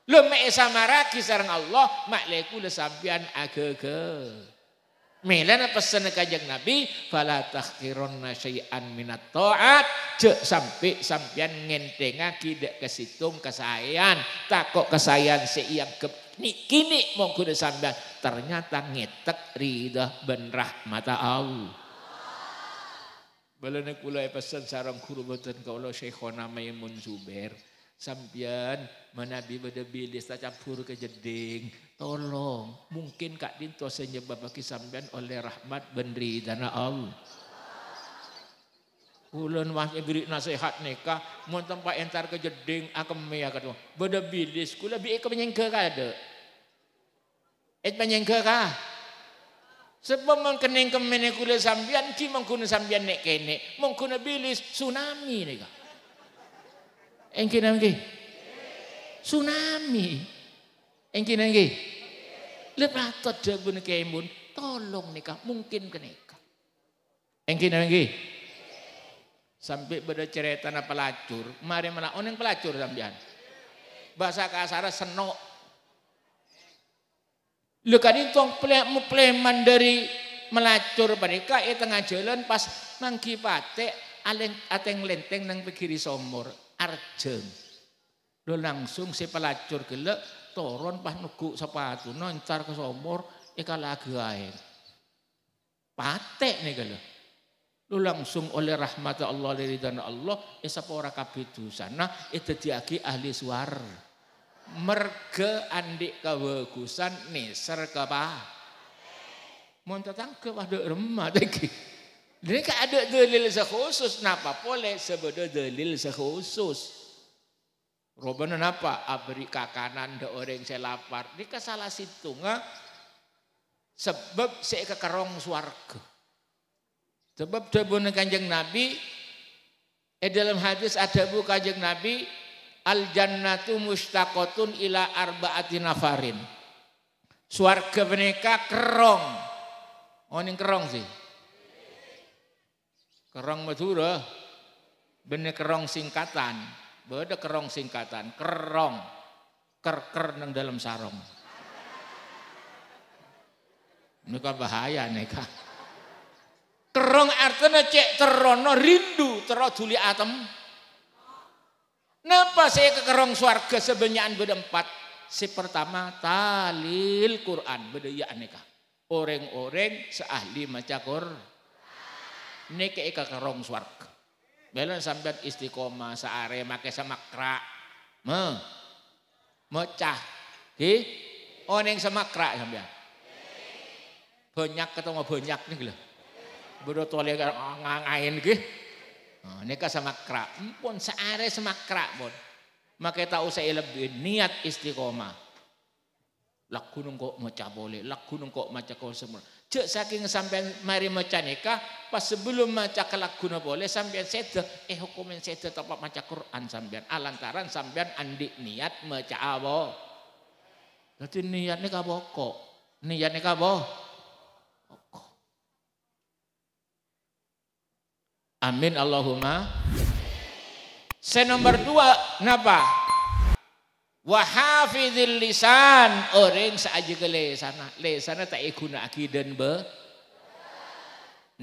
Lu mek samaraki sarang Allah, mak leku le sampian agege. Melana pesan kajang Nabi, fala takhirunna syai'an minat ta'at, cek sampai sampian ngentenga dek kesitung kesayan, takok kesayan seiang ke kini mongku de sampean ternyata ngetek ridah ben rahmata Allah. Balana kula sarang kurubatan kalau saya kaula Syekhona Maimun Zubair. Sampian, manabi beda bilis tak campur ke jeding tolong mungkin kak dinto bagi sampian oleh rahmat benderi dana Allah Ulun wahnya beri nasihat neka, mau tempat entar ke jeding, aku kata. Beda bilis, kula bi ke menyengke kada. Et menyengke ka. Sebab mengkening kemene kula sambian, ki mengkuna sambian nek kene, mengkuna bilis tsunami neka. Engki nengki. Tsunami. Engki nengki. Lihat ratot jabun kemun. Tolong nikah. Mungkin nikah. Engki nengki. Sampai pada cerita na pelacur. Mari mana oneng pelacur sampean. Bahasa kasar senok. Kan ini tong pleman dari melacur mereka di iya tengah jalan pas mangki patek aleng ateng lenteng nang pikiri somor Arjen, Lo langsung si pelacur gelek turun pas nuguk sepatu noncar ke somor eka lagi air. Patek nih gelo. Lu langsung oleh rahmat Allah dari dan Allah esapa ya ora kabeh sana itu ya diaki ahli suar. Merga andik nih neser kepah. Mau ke pada remah iki. Jadi ada dalil sekhusus. Napa boleh sebeda dalil sekhusus. Robana napa? Abri kakanan de orang saya lapar. Ini kesalah situngah sebab saya kekerong suarga. Sebab dapun kanjeng Nabi eh dalam hadis ada bu kanjeng Nabi al jannatu mustaqotun ila arbaati nafarin. Suarga mereka kerong. Oh ini kerong sih. Kerong Madura bener kerong singkatan, beda kerong singkatan, kerong kerker nang dalam sarong. Nika bahaya nika. Kerong artinya cek terono rindu terus duli atem. Napa saya ke kerong swarga sebanyakan empat. Si pertama talil Quran ya aneka. Orang-orang seahli maca Quran neke ke kerong swarga. Belon sampean istiqomah saare make semakra. Me. Mecah. hi, oh sama semakra sampean. Banyak ketemu banyak nih lho. tua lihat ngangain ki. Nah, sama semakra. Pun saare semakra pun. Maka tak usah lebih niat istiqomah. Lak gunung kok maca boleh, lak gunung kok maca kau semua. Cek saking sampean mari maca nikah, pas sebelum maca kelak guna boleh sampean seda, eh hukumin seda tempat maca Quran sampean. Alantaran sampean andi niat maca apa? Berarti niatnya kaboko. Niatnya kok Amin Allahumma. Saya nomor dua, kenapa? Wahafidil lisan orang oh, saja ke lesana lesana tak ikuna akidan be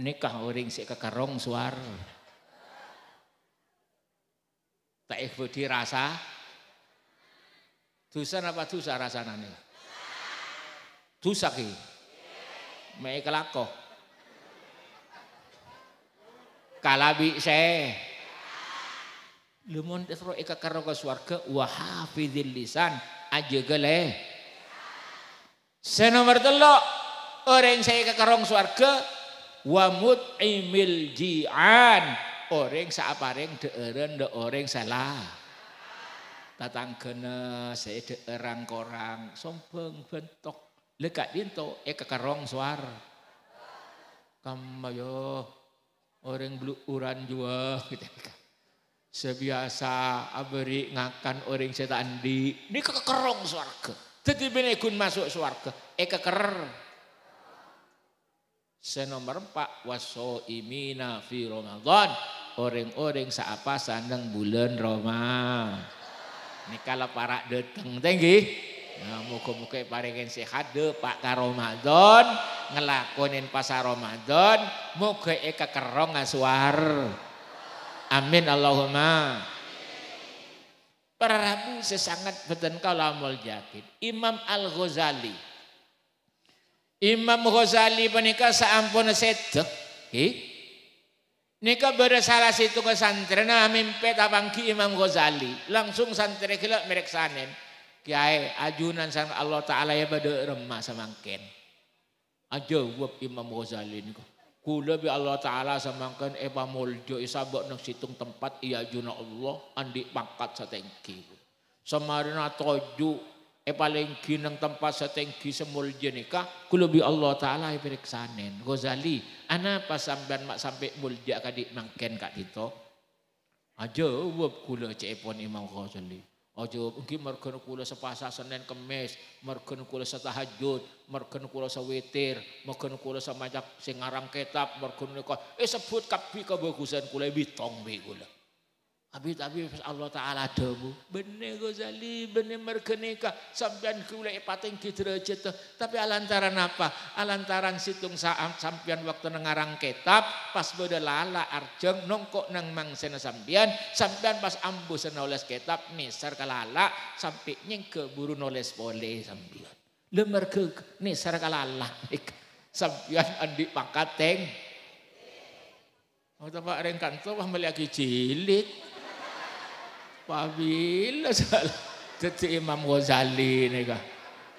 nikah orang si kekerong suar tak ikbudi rasa dusan apa dosa rasa nih tusaki ki kalabi saya Lumun tasro ika karo ka swarga wa hafizil lisan ajaga le. nomor telu orang saya ke karo swarga wa mut'imil ji'an orang saapareng deeren de orang salah kena saya deerang korang sompeng bentok lekat dinto e karo suar kamayo orang uran jua kita. *laughs* Gitu. Sebiasa abri ngakan orang setan di ini kekerong suarga. jadi bini kun masuk suarke Eh keker. Senomor empat waso imina fi Ramadan. Orang-orang seapa sandang bulan Roma. Ini kalau para dateng tinggi. Nah, muka-muka paringin sehat deh Pak ka Ramadan. Ngelakonin pasar Ramadan. Muka eka eh kerong ngasuar. Amin Allahumma. Para rabi sesangat beten kalamul jakin. Imam Al-Ghazali. Imam Ghazali menikah seampun sedek. Hi? Nika bersalah situ ke santri nah mimpet abangki Imam Ghazali. Langsung santri kila merek sanen. Kiai ajunan sang Allah Ta'ala ya badu remah semangkin. Ajo wab Imam Ghazali niku. Kula bi Allah Ta'ala samangkan eh pamuljo isabok nang situng tempat iya juna Allah andi pangkat setengki. Semarina toju eh lengki nang tempat setengki semul jenika kula bi Allah Ta'ala ya periksanen. Ghazali ana pas sampean mak sampai mulja kadik mangken kak dito. Aja web kula cepon Imam Ghazali. Ojo ugi mergen kula sepasa Senin Kemis, mergen kula setahajud, mergen kula sewitir, mergen kula semajak sing aran kitab, mergen nika eh sebut kabeh kebagusan kula witong eh, be kula. Abi tapi Allah Ta'ala dawu. Benih Ghazali, bener mergenika. Sampian kula pating kidrajet. Tapi alantaran apa? Alantaran situng saam sampian waktu nengarang kitab. Pas bodo lala arjeng nongkok nang mangsena sampian. Sampian pas ambu senoles kitab. Nisar kalala sampai ke keburu noles boleh sampian. Lemar ke nisar kalala. Sampian andi pakateng. Mau tak pak rengkan tuh melihat cilik. Pabila salah. Jadi Imam Ghazali nih kah.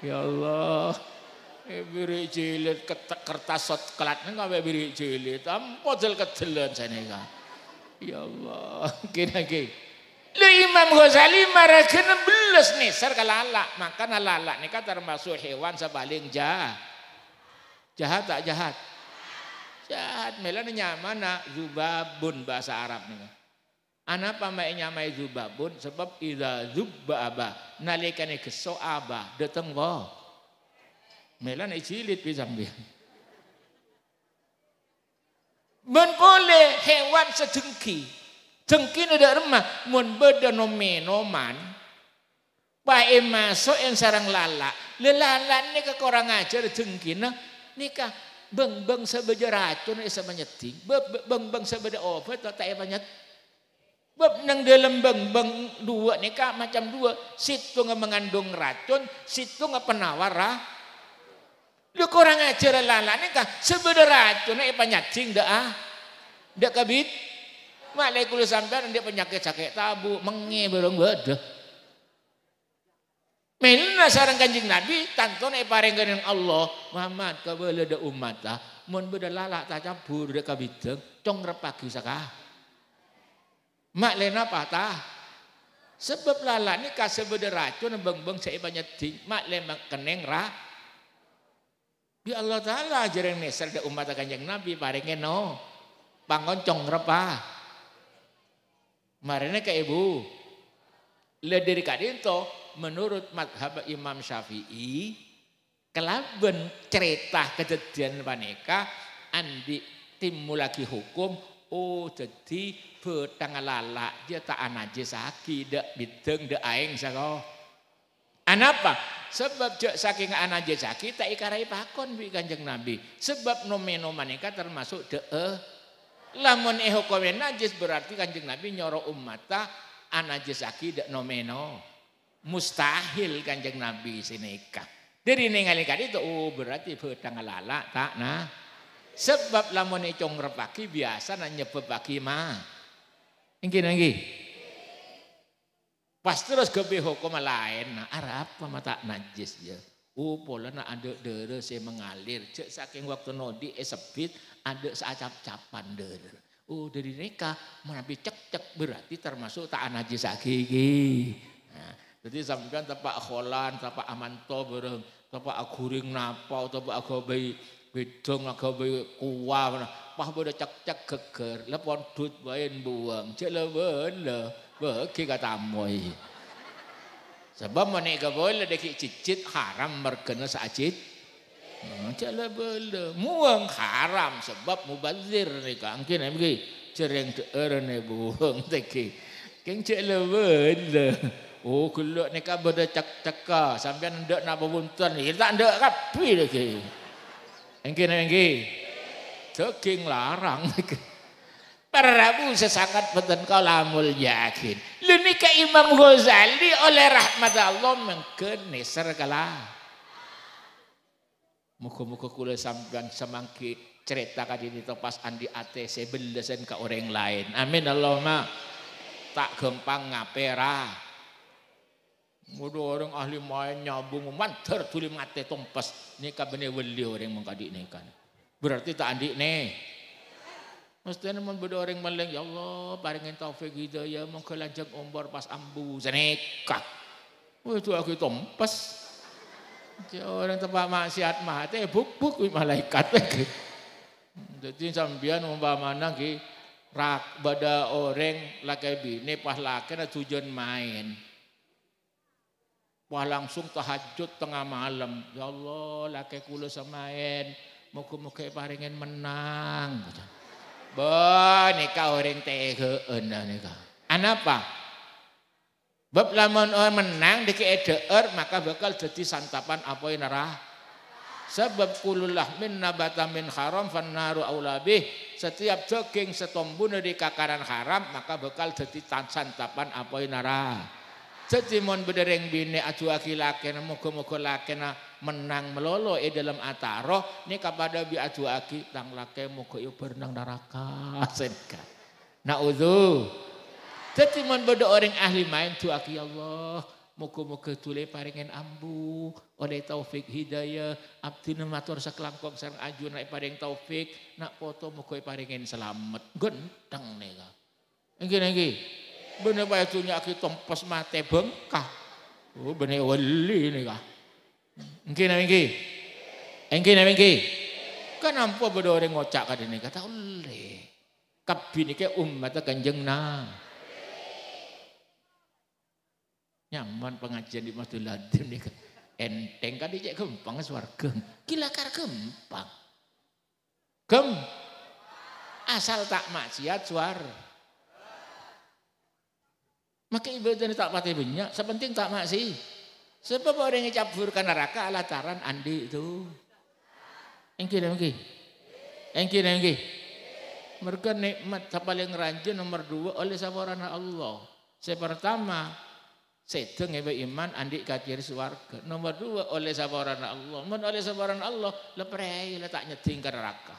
Ya Allah. Eh, biri jilid kertas sot kelat nih kah biri jilid. Ampun jel kedelan saya nih kah. Ya Allah. Kira-kira. *laughs* Lu Imam Ghazali marah kena belas nih. Sar lalak, Makan lalak nih kah termasuk hewan sebaling jahat. Jahat tak jahat? Jahat. nyaman nak Zubabun bahasa Arab nih kah. Anapa mae nyamai zubabun sebab zuba nalekane nalikane aba dateng wo. Melan cilit pisang dia. Men boleh hewan sejengki. Jengki ndak remah mun nomenoman. Pae maso yang sarang lala. Lelala ni korang ajar jengki na nikah beng beng sebeja racun isa ting, Beng beng sebeja obat oh, tak tak Bab nang dalam beng-beng dua nih kak macam dua. Situ nggak mengandung racun, situ nggak penawar lah. Lu kurang ajar lala nih kak. racun racunnya apa eh, nyacing dah ah. Dah kabit. Malaikul sampean dia penyakit sakit tabu, mengi berong wadah. Mena sarang kanjing Nabi tantone yang Allah, Muhammad kabeula da umat tah mun beda lalak tak campur da kabideng, cong repagi sakah. Mak lena patah. Sebab lala ni kasebut racun beng-beng saya banyak ting. Mak lena keneng ra. Di Allah Ta'ala jaring neser di umat yang Nabi paringnya no. Pangoncong repah. Marina ke ibu. Lediri kadinto menurut madhab Imam Syafi'i. Kelaben cerita kejadian panika andi timbul lagi hukum Oh jadi betang lala dia ya tak anaje saki dek bideng aeng sako. Anapa? Sebab jek saking anaje saki tak ikarai pakon bi Kanjeng Nabi. Sebab nomeno maneka termasuk de'e. Eh. Lamun eho kowe najis berarti Kanjeng Nabi nyoro umata anaje saki dek nomeno. Mustahil Kanjeng Nabi sineka. Dari ningali kali itu oh berarti betang lala tak nah. Sebab lamun cong repaki biasa nanya nyebebaki ma. Ingin lagi. Pas terus gebe hukum lain nah Arab mata najis ya. Uh pola nak ada dere se mengalir cek saking waktu nodi esepit eh, ada seacap-capan dere. Oh dari nikah menapi cek-cek berarti termasuk tak najis lagi. Nah, jadi sampaikan tempat kholan, tepak amanto bareng, tepak aguring napa, tepak agobai bidong agawe kuwah mah bodo cek-cek keker, lepon dut bayin buang cek lewen le beki katamu sebab menik ka boleh deki cicit haram merkena sajid hmm, cek lewen muang haram sebab mubazir ni kangkin *laughs* iki cereng ni buang teki keng cek lewen le Oh kuluk ni kan berda cek-ceka sampai ndak nak berbuntun. tak ndak kapi lagi. Engki engki. Daging larang. Para Rabu sesangat beten kalamul yakin. Lini ke Imam Ghazali oleh rahmat Allah mengkene serkala. Muka-muka kula sampean semangki cerita kadi di topas andi ate sebelasan ke orang lain. Amin Allahumma. Tak gempang ngapera. Mudah orang ahli main nyabung mantar mata mate tompes. nikah benar weli orang mengkadik nikah, Berarti tak andik nih. Mestinya mudah orang meleng ya Allah paringin taufik gitu ya mengkelanjang ombar pas ambu senikah. Wih oh, itu aku Jauh Orang tempat maksiat mahat eh buk-buk malaikat. *laughs* Jadi sambian mana ki rak pada orang laki bini pas lakai tujuan main. Wah langsung tahajud tengah malam. Ya Allah, laki kula semain. Muka-muka paringin menang. Bah, nikah orang tegeen nikah. Anapa? Bab lamun orang menang di edeer maka bakal jadi santapan apa nerah. Sebab kulullah min nabata min haram naru aulabih. Setiap jogging setombun dari kakaran haram maka bakal jadi santapan apa nerah mon bedereng bini acu aki lakena moko laki lakena menang melolo e dalam ataro ni kepada bi acu aki tang laki moko yo berenang neraka *laughs* senka. Jadi mon beda orang ahli main tu aki ya Allah moko moko tule paringen ambu oleh taufik hidayah abdi matur sekelangkong sareng aju naik paring taufik nak foto muga paringen selamat gendeng nega. Engki-engki bener wae dunya ki tempes mate bengkak. Oh bener wali weli kah. Engki nang engki. Engki nang engki. Kenapa kan beda orang ngocak kadene kata oleh. Kabin ke umat Kanjeng nang. Nyaman pengajian di Masjid nih nika. Enteng kan dicek gempang swarga. Kilakar gempang. Gem asal tak maksiat suar. Maka ibadah tak pati banyak, sepenting tak maksi. Sebab orang yang caburkan ke neraka taran andi itu. Engki dah engki. Engki dah engki. Mereka nikmat paling rancu nomor dua oleh sabaran Allah. Saya pertama, sedang ibu iman andi kajir suarga. Nomor dua oleh sabaran Allah. Men oleh sabaran Allah, leprei letak nyeting ke neraka.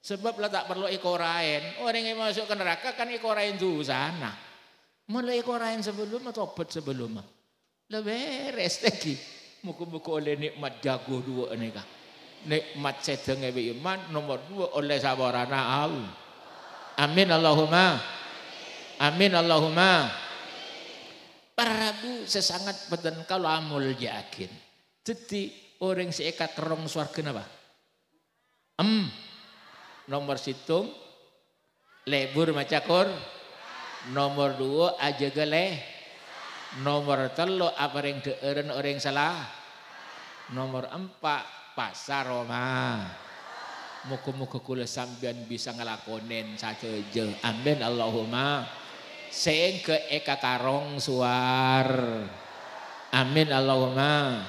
Sebab letak perlu ikorain. Orang yang masuk ke neraka kan ikorain tuh sana. Mulai orang yang sebelum tobat sebelum. lebih lagi. Muka-muka oleh nikmat jago dua ini Nikmat sedang iman nomor dua oleh sabarana au. Amin Allahumma. Amin Allahumma. Para Rabu sesangat beten kalau amul yakin. Jadi orang seikat kerong suarga apa? Em. Nomor situng. Lebur macakor nomor dua aja geleh nomor telu apa yang deeren orang salah nomor empat pasar Roma muka-muka kula sambian bisa ngelakonin saja aja amin Allahumma sing ke eka karong suar amin Allahumma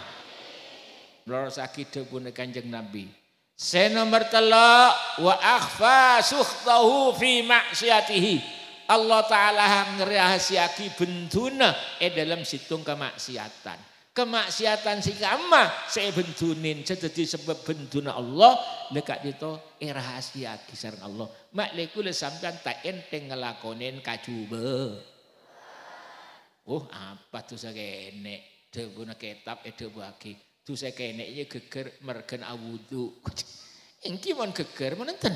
lor sakit pun kanjeng nabi Se nomor telok wa akhfa suhtahu fi maksiatihi Allah Ta'ala ngerahasiaki bentuna eh dalam situng kemaksiatan kemaksiatan si kama saya bentunin jadi sebab bentuna Allah dekat itu eh rahasia kisar Allah mak leku le sampean tak enteng ngelakonin kacube oh apa tuh saya kene Dia guna kitab eh dia bagi tuh saya kene ini geger mergen awudu engki *laughs* mon geger menentang.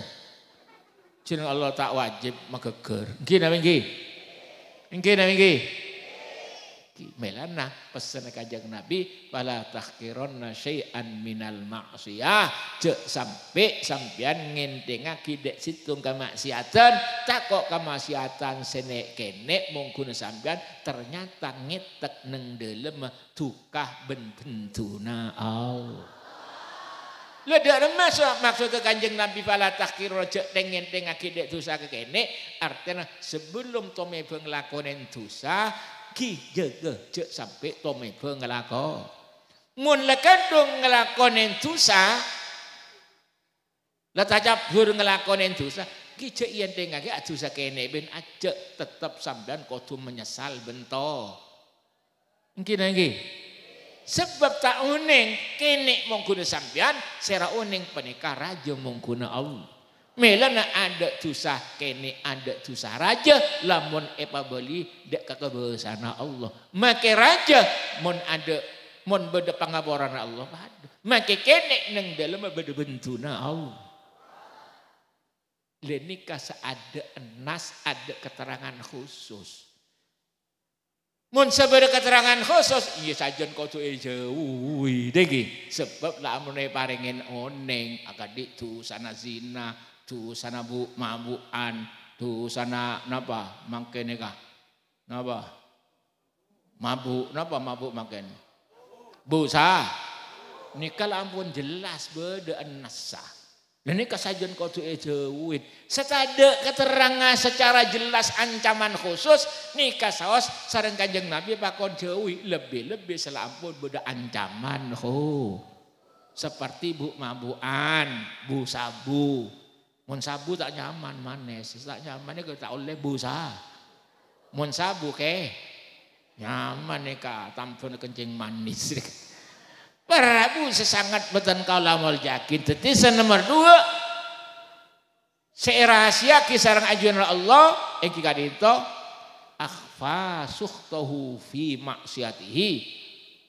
Jeneng Allah tak wajib megeger. Nggih napa nggih? Nggih napa nggih? Melana pesan kajang Nabi wala tahkironna syai'an minal maksiyah jek sampai sampean ngentengake dek situng kok takok maksiatan sene kene mungkin sampean ternyata ngetek neng delem tukah bentuna Allah Lha dak masa maksud Kanjeng Nabi fala takhir raja tengen tengah dek dosa kene artinya sebelum to mebe nglakonen dosa ki jaga cek sampe to mebe nglakon. Mun lek kadung nglakonen dosa lha tajabur nglakonen dosa ki jek yen tengake ah, dosa kene ben ajek ah, tetep sampean kudu menyesal bentol. Mungkin nggih. Sebab tak uning kene mengguna sambian, sera uning penikah raja mengguna Allah. Melana ada susah kene ada susah raja, lamun epa beli dek kekebesana Allah. Maka raja mon ada mon beda pangaboran Allah ada. Make kene neng dalam beda bentuna Allah. Lenikah seada enas ada keterangan khusus. Mun sebera keterangan khusus, iya sajen kau tuh jauh, degi. Sebab lah amune paringin oneng, agak di tu sana zina, tu sana bu mabuan, tu sana napa makin neka, napa mabuk, napa mabuk Bu busa. Nikah ampun jelas beda nasa. Ini kesajian kau tuh ejewit. Setade keterangan secara jelas ancaman khusus nikah saos sarang kanjeng Nabi pakon jewi lebih-lebih selampun beda ancaman ho. Seperti bu mabuan, bu sabu. Mun sabu tak nyaman manes, tak nyaman ini kita oleh bu sa. Mun sabu ke nyaman nih kak, tampun kencing manis. *laughs* Prabu sesangat beten kaulah mal yakin. Jadi nomor dua seirahasia kisarang ajuan Allah eki kadito akhfa suhtahu fi maksiatihi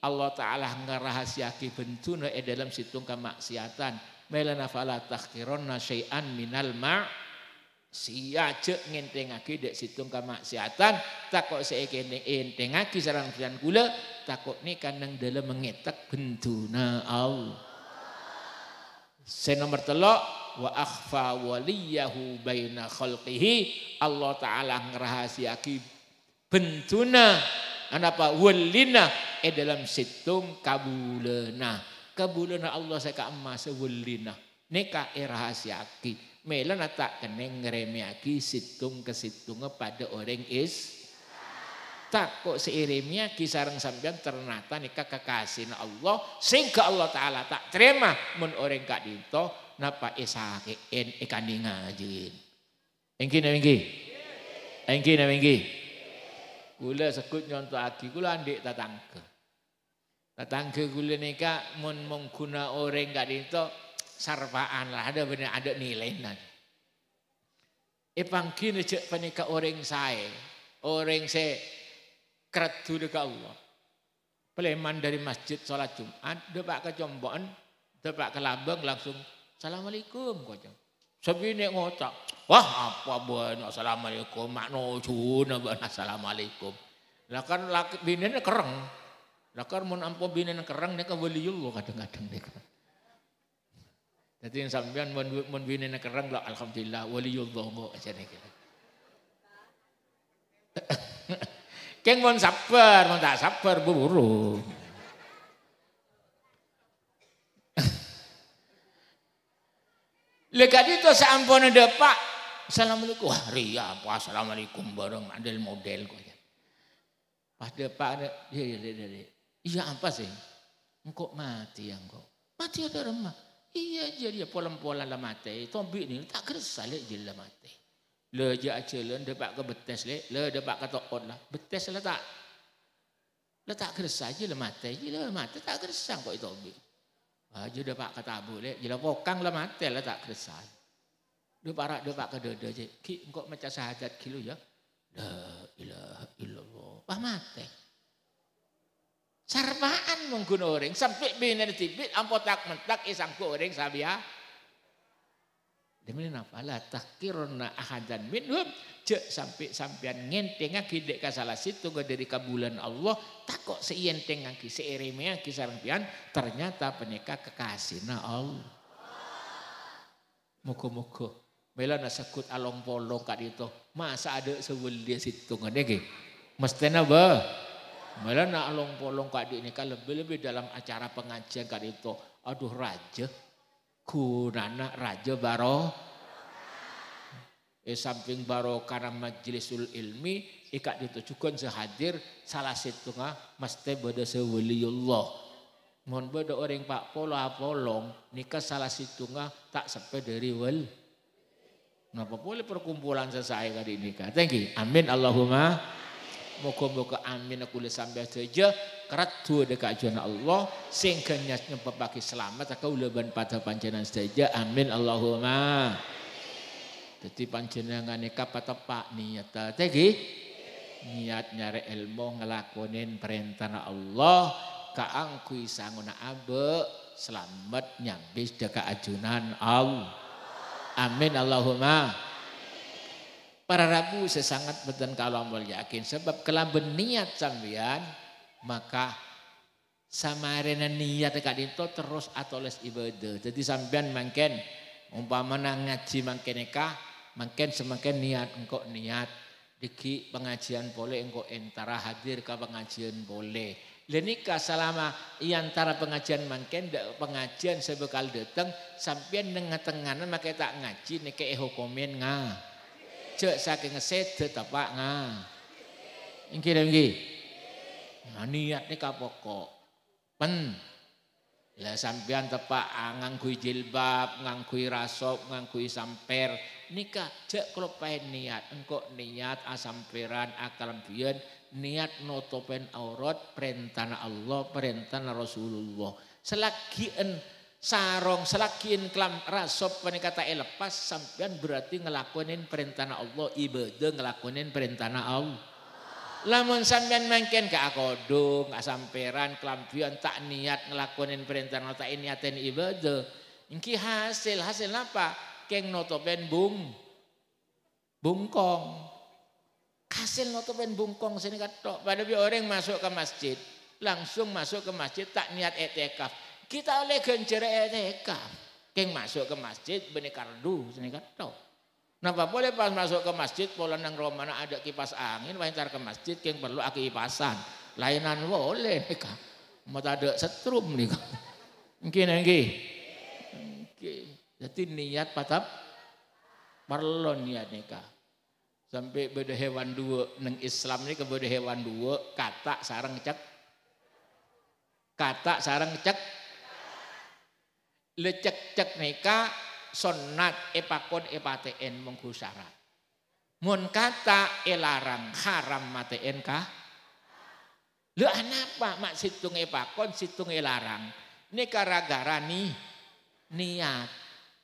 Allah taala ngarahasiaki bentuna e dalam situng kemaksiatan melana fala takhironna syai'an minal ma sia cek aki dek situng kemaksiatan tak kok seekene aki sarang kian kula Takut nih kandang dalam mengetak bentuna Allah. Saya nomor telok wa akhfa waliyahu baina khalqihi Allah taala ngrahasiaki bentuna. anapa walina e dalam situng kabulena kabulena Allah seka emas walina neka e rahasiaki melana tak keneng ngremiaki situng ke situng pada orang is takut seirimnya kisaran sampean ternata nikah kekasih Allah sehingga Allah taala tak terima mun orang kak dito napa esakein eh ikan eh ngajin engki na engki engki na engki gula sekut nyontok aki gula andik tatangke tatangke gula nikah mun mengguna orang kak dito sarpaan lah ada benar ada nilai nanti Epang eh kini cek panika orang saya, orang saya Keratu dekat Allah. Peleman dari masjid sholat Jumat, depak ke Jombon, depak ke Labang langsung, Assalamualaikum kau Sabi ni ngotak. Wah apa buat assalamualaikum makno cuna buat assalamualaikum. Lah kan laki ini kereng. Lah kan mun ampo ini kereng nek waliullah kadang-kadang Ini. Jadi sampean mun mun binen kereng lah alhamdulillah waliyullah ngo aja nek. Keng mon sabar, mon tak sabar buru. Lekat *laughs* itu seampun ada pak. Assalamualaikum. Wah ria apa assalamualaikum bareng model model kok. Ya. Pas dia pak ada. Iya iya iya iya. apa sih? Engkau mati ya engkau. Mati ada remah. Iya jadi ya polem polan lah mati. Tombik ini tak kersalik jadi lah mati. Le je acelan depak ke betes le, le depak ke tokon lah. Betes letak. Letak keresah je le mata je le mata tak keresah kok itu obi. aja ah, je depak ke tabu le, je le kokang le mata letak keresah. Depak rak depak ke dede je. Ki engkau macam sahadat kilo ya. La ilaha illallah. Wah mata. Sarpaan menggunakan orang sampai bina tibit ampo tak mentak isang goreng sabia. Ah. Demi napa kira nak ahadan minum cek sampai sampean ngentengake dek ka salah situ gak dari kabulan Allah takok seentengake sarang pian ternyata kekasih kekasihna Allah. moko moko bela nasakut along polong kat itu masa ada sebul dia situ gak dek Mestena bah. bela nak along polong kak di ini kalau lebih-lebih dalam acara pengajian kak itu. Aduh raja gunana raja baro eh samping baro karena majlisul ilmi ikat ditujukan sehadir salah satu ngah mesti bodo Allah. mohon bodo orang pak polo apolong nikah salah satu ngah tak sampai dari wal Napa boleh perkumpulan selesai kali ini kak? Thank you. Amin Allahumma. Moga-moga amin aku boleh sampai saja. karattu dekat ajana Allah sehingga nyatnya pepaki selamat aku uleban pada panjenengan saja amin Allahumma jadi panjenengane kapatepak niat tadi? niat nyari ilmu ngelakonin perintah Allah kaangkui sanguna abe selamat nyambis deka ajunan Allah amin Allahumma Para rabu sesangat beten kalau mau yakin sebab kelam berniat sambian maka samarena niat dekat itu terus atoles ibadah. Jadi sampean mangken umpama ngaji mangken eka mangken semakin niat engkau niat. Diki pengajian boleh engkau entara hadir ke pengajian boleh. Lenika selama antara pengajian mangken pengajian sebekal dateng sampean nengatenganan maka tak ngaji neke eho komen ngah, Cek saking tetap apa ngah. Ingkir ingkir. Nah nikah kapoko. Pen. Lah sampean tepak ah, ngangkui jilbab, ngangkui rasok, ngangkui samper. Nikah jek pengen niat. engkau niat asamperan ah, akal ah, biyen niat notopen aurat perintah Allah, perintah Rasulullah. en sarong, en kelam rasop kata lepas sampean berarti ngelakonin perintah Allah, ibadah ngelakonin perintah Allah. Lamun sampean mangken gak kodung, gak samperan, kelampion, tak niat ngelakonin perintah Allah, tak niatin ibadah. Ini hasil, hasil apa? Keng notopen bung, bungkong. Hasil notopen bungkong sini katok. Pada bi orang masuk ke masjid, langsung masuk ke masjid tak niat etekaf. Kita oleh genjer etekaf, Keng masuk ke masjid benih kardu sini katok. Napa boleh pas masuk ke masjid pola nang romana ada kipas angin wajar ke masjid yang perlu aki kipasan, Lainan boleh nika. Mau ada setrum nika. Mungkin nggih. Jadi niat patap perlu ya, niat kak. Sampai beda hewan dua neng Islam ini beda hewan dua kata sarang cek kata sarang cek lecek cek kak, sonat epakon epaten mengkusara. syarat. Mun kata elarang haram maten kah? Lu anapa mak situng epakon situng elarang? Ini gara-gara nih niat.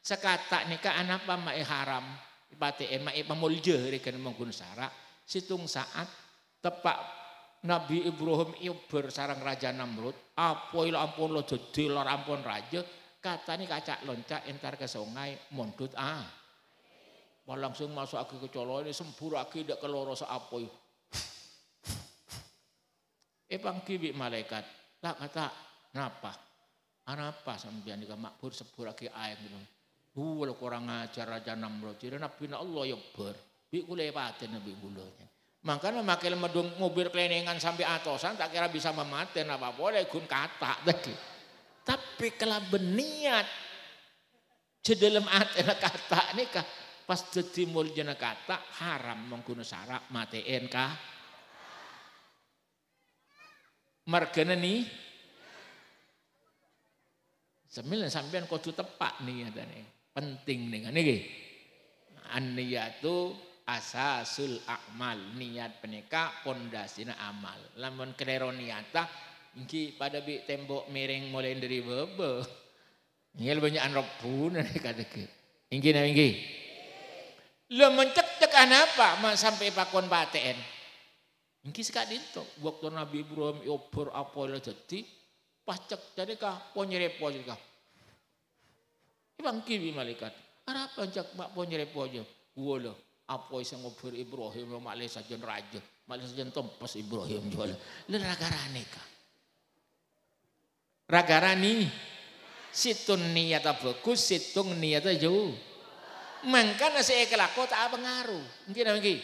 Sekata nikah anapa mak haram epaten mak e, e pemulje rekan mengkusara Situng saat tepak Nabi Ibrahim ibu sarang Raja Namrud. Apoi ila ampun lo jadi ampun raja kata ini kacak loncak entar ah. ke sungai mundut ah. mau langsung masuk aku ke colo ini sembur aku tidak keloro seapoi. bang eh, kibik malaikat. Tak kata kenapa kenapa ah, sampeyan iki makbur sebur aki aeng ngono. Uh, lho kurang ajar aja Namrud. Jadi Nabi Allah ya ber. Bi kule paten nabi kulone. Maka makin medung mobil kelenengan sampai atosan tak kira bisa mematen apa boleh gun kata tadi. Tapi kalau berniat sedalam hati kata ini kah pas jadi muljana kata haram menggunakan sarap mati kah margana nih sembilan kau kudu tepat nih ada nih penting nih kan nih aniyatu asasul akmal niat pondasi pondasina amal lamun kelero niata Engki pada bi tembok miring mulai dari bebe. Ini banyak anrok pun ada kata ke. Engki Lo mencek-cek apa mak sampai pakon paten. Engki sekat itu. Waktu Nabi Ibrahim yobor ya, apa lo jadi. Pas cek jadi kah ponyerepo jadi kah. Ibang kibi malaikat. Arab cek mak ponyerepo aja. Wolo. Apa yang ngobor Ibrahim mak le raja. Mak le tempas Ibrahim jual. Lo raga kah. Ragarani niat apa kus situng niat niyata jauh. Mangkana seekelako tak pengaruh. mungkin lagi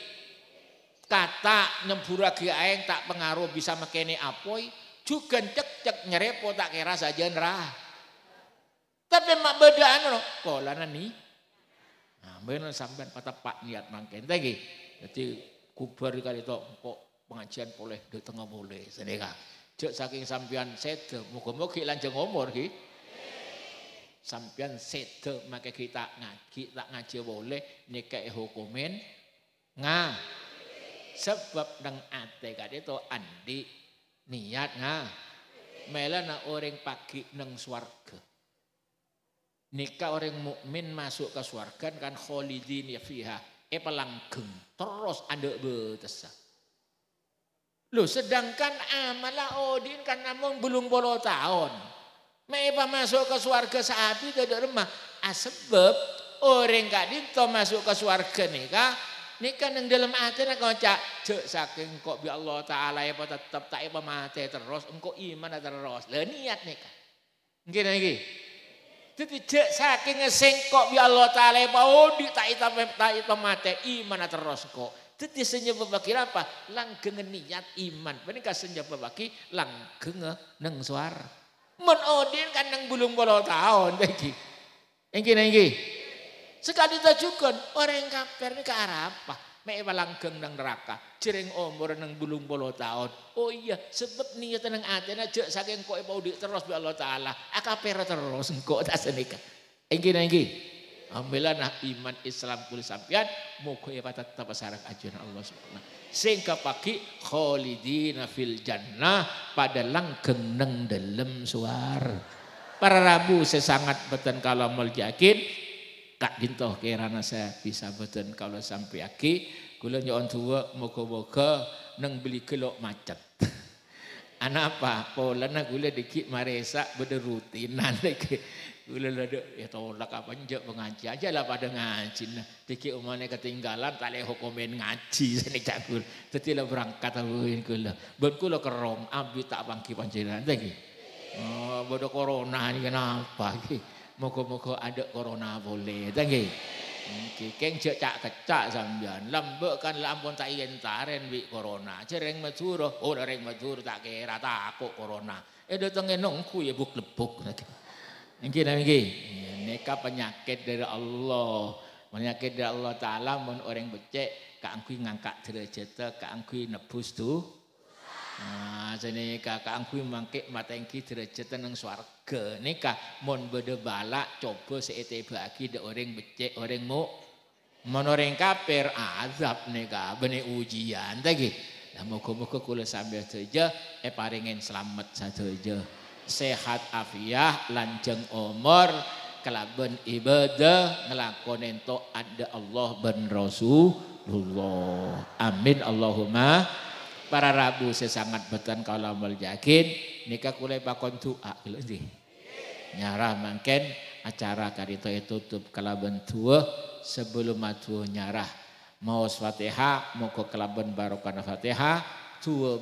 kata nyembur lagi ayang tak pengaruh bisa makene apoi juga cek cek nyerepo tak kira saja nerah. Tapi mak bedaan lo polana ni. Nah, sampai sampean kata pak niat mangkin lagi Jadi kubar kali toh kok pengajian boleh di tengah boleh sedekah. Jok saking sampian sedo, moga kita lanjut umur ki. Sampian sedo maka kita ngaji, tak ngaji boleh nikahi hukumin nga. Sebab nang ate kate to andi niat nga. Mela na orang pagi nang swarga. Nikah orang mukmin masuk ke swarga kan kholidin ya fiha. E pelanggeng terus ada betesah. Loh sedangkan amala Odin kan namun belum puluh tahun. mereka masuk ke suarga itu ada remah. Asebab ah, orang kadin to masuk ke suarga nikah kan yang dalam hati nak cak cek saking kok bi Allah Taala ya tetap tak apa mati terus engkau iman terus le niat kak. Mungkin lagi jadi cek saking ngesengkok bi Allah Taala ya pada oh, tak apa tak apa mati iman terus kok Dadi sing nyebabake apa? Langgeng niat iman. Menika sing bagi langgeng neng suara. Men odin kan neng belum puluh tahun iki. Engki nengki. Sekali tajukan orang kafir ini ke arah apa? Mereka langgeng nang neraka, jering umur nang belum puluh tahun. Oh iya, sebab niat nang atena jek saking kau mau terus be Allah Taala. Akapera terus engkau tak senikah. Ini ini. Alhamdulillah nah iman Islam kulit sampean muga ya tetap sarang ajaran Allah Subhanahu sing kepaki kholidina fil jannah pada langgeng neng dalam suar para rabu sesangat beten kalau mau yakin kak dintoh kerana saya bisa beten kalau sampai aki kula nyon tua moga-moga neng beli kelok macet *laughs* Anapa apa? nak gula dikit maresa bener rutinan *laughs* lagi. Gula lada, ya tau lah apa njak mengaji aja lah pada ngaji. Nah, tiki umane ketinggalan tak hokomen hukumin ngaji *laughs* sini cakul. Tadi lah berangkat abuin gula. Ben kula kerong, ambil tak bangki panjiran lagi. Oh, bodoh corona ini kenapa? Moga-moga ada corona boleh, lagi. Iki keng jek cak kecak sampean. Lembek kan lampun tak yen taren wi corona. Jereng mejuruh, oh reng mejuruh tak kira aku corona. Eh dateng nongku ya buk lebuk. Niki niki. Nika penyakit dari Allah. Penyakit dari Allah Ta'ala mun orang becek angkui ngangkat derajat angkui nebus tu. Nah, sini kaangkui mangkik matengki derajat nang swarga. Nika mun bede balak coba seete aki de orang becek orang mu. Mun orang kafir azab Neka bene ujian tadi. Lah moga-moga kula sambil saja e eh, paringen selamat saja sehat afiah lanjeng umur kelaben ibadah ngelakonin ada Allah ben Rasulullah amin Allahumma para rabu sesangat betul kalau mau yakin nikah kulai bakon tua nyarah mungkin acara karito itu tutup kelaben tua sebelum matuh nyarah mau fatihah mau ke kelaben barokah fatihah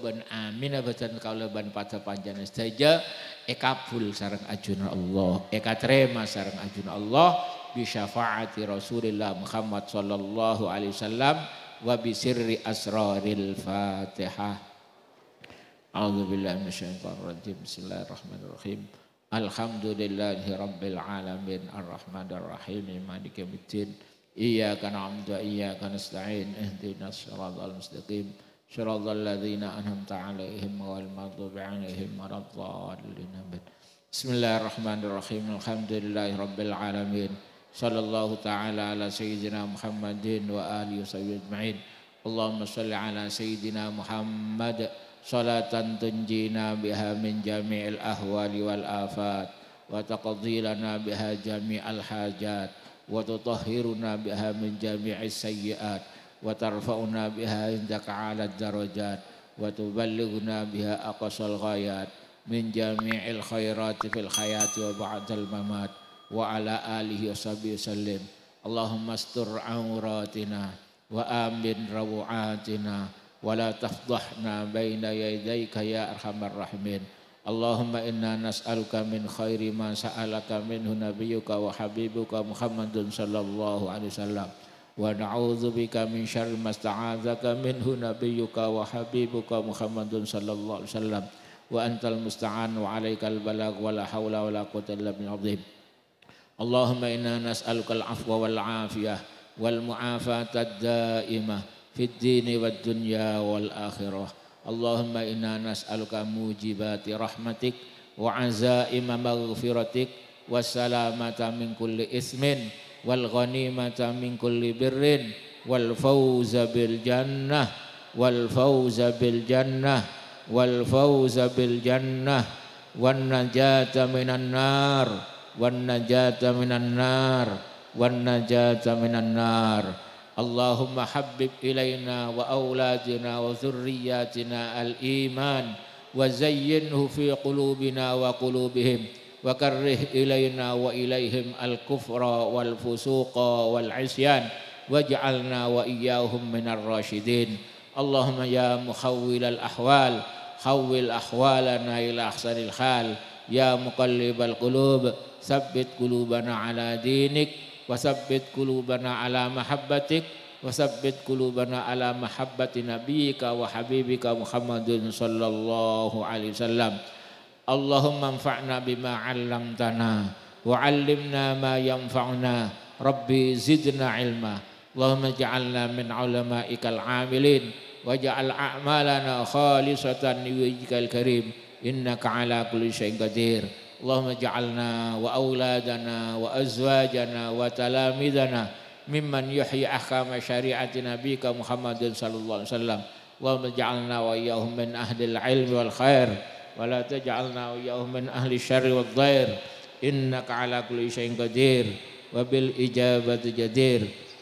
ben amin kaula ben pada panjana saja ekabul sarang ajun Allah ekatrema sarang ajun Allah bisyafaati Rasulullah Muhammad sallallahu alaihi wasallam wa bisirri asraril Fatihah A'udzu billahi minasyaitonir rajim Bismillahirrahmanirrahim Alhamdulillahi rabbil alamin arrahmanir rahim maliki yaumiddin Iyyaka na'budu wa iyyaka nasta'in ihdinas siratal mustaqim صراط الذين أنعمت عليهم غير المغضوب عليهم ولا الضالين بسم الله الرحمن الرحيم الحمد لله رب العالمين صلى الله تعالى على سيدنا محمد وآله وصحبه أجمعين اللهم صل على سيدنا محمد صلاة تنجينا بها من جميع الأهوال والآفات وتقضي لنا بها جميع الحاجات وتطهرنا بها من جميع السيئات وترفعنا بها عندك على الدرجات وتبلغنا بها أقصى الغايات من جميع الخيرات في الحياة وبعد الممات وعلى آله وصحبه وسلم اللهم استر عوراتنا وآمن روعاتنا ولا تفضحنا بين يديك يا أرحم الراحمين اللهم إنا نسألك من خير ما سألك منه نبيك وحبيبك محمد صلى الله عليه وسلم ونعوذ بك من شر ما استعاذك منه نبيك وحبيبك محمد صلى الله عليه وسلم وأنت المستعان وعليك البلاغ ولا حول ولا قوة إلا بالله اللهم إنا نسألك العفو والعافية والمعافاة الدائمة في الدين والدنيا والآخرة اللهم إنا نسألك موجبات رحمتك وعزائم مغفرتك والسلامة من كل إثم wal ghanimata min kulli birrin wal fawza bil jannah wal fawza bil jannah wal fawza bil jannah wan najata minan nar wan najata minan nar wan najata minan nar Allahumma habib ilaina wa auladina wa dhurriyyatina al iman wa zayyinhu fi qulubina wa qulubihim وكره إلينا وإليهم الكفر والفسوق والعصيان واجعلنا وإياهم من الراشدين اللهم يا مخول الأحوال خول أحوالنا إلى أحسن الحال يا مقلب القلوب ثبت قلوبنا على دينك وثبت قلوبنا على محبتك وثبت قلوبنا على محبة نبيك وحبيبك محمد صلى الله عليه وسلم Allahumma anfa'na bima 'allamtana wa 'allimna ma yanfa'una rabbi zidna ilma Allahumma ja'alna min ulama'ikal 'amilin waj'al a'malana khalisatan liwajhikal karim innaka 'ala kulli syai'in qadir Allahumma ja'alna wa auladana wa azwajana wa talamidana mimman yuhyi ahkama syari'ati nabika Muhammadin sallallahu alaihi wasallam wa ja'alna wa iyyahum min ahlil ilmi wal khair ولا تجعلنا وإياهم من أهل الشر والضير إنك على كل شيء قدير وبالإجابة جدير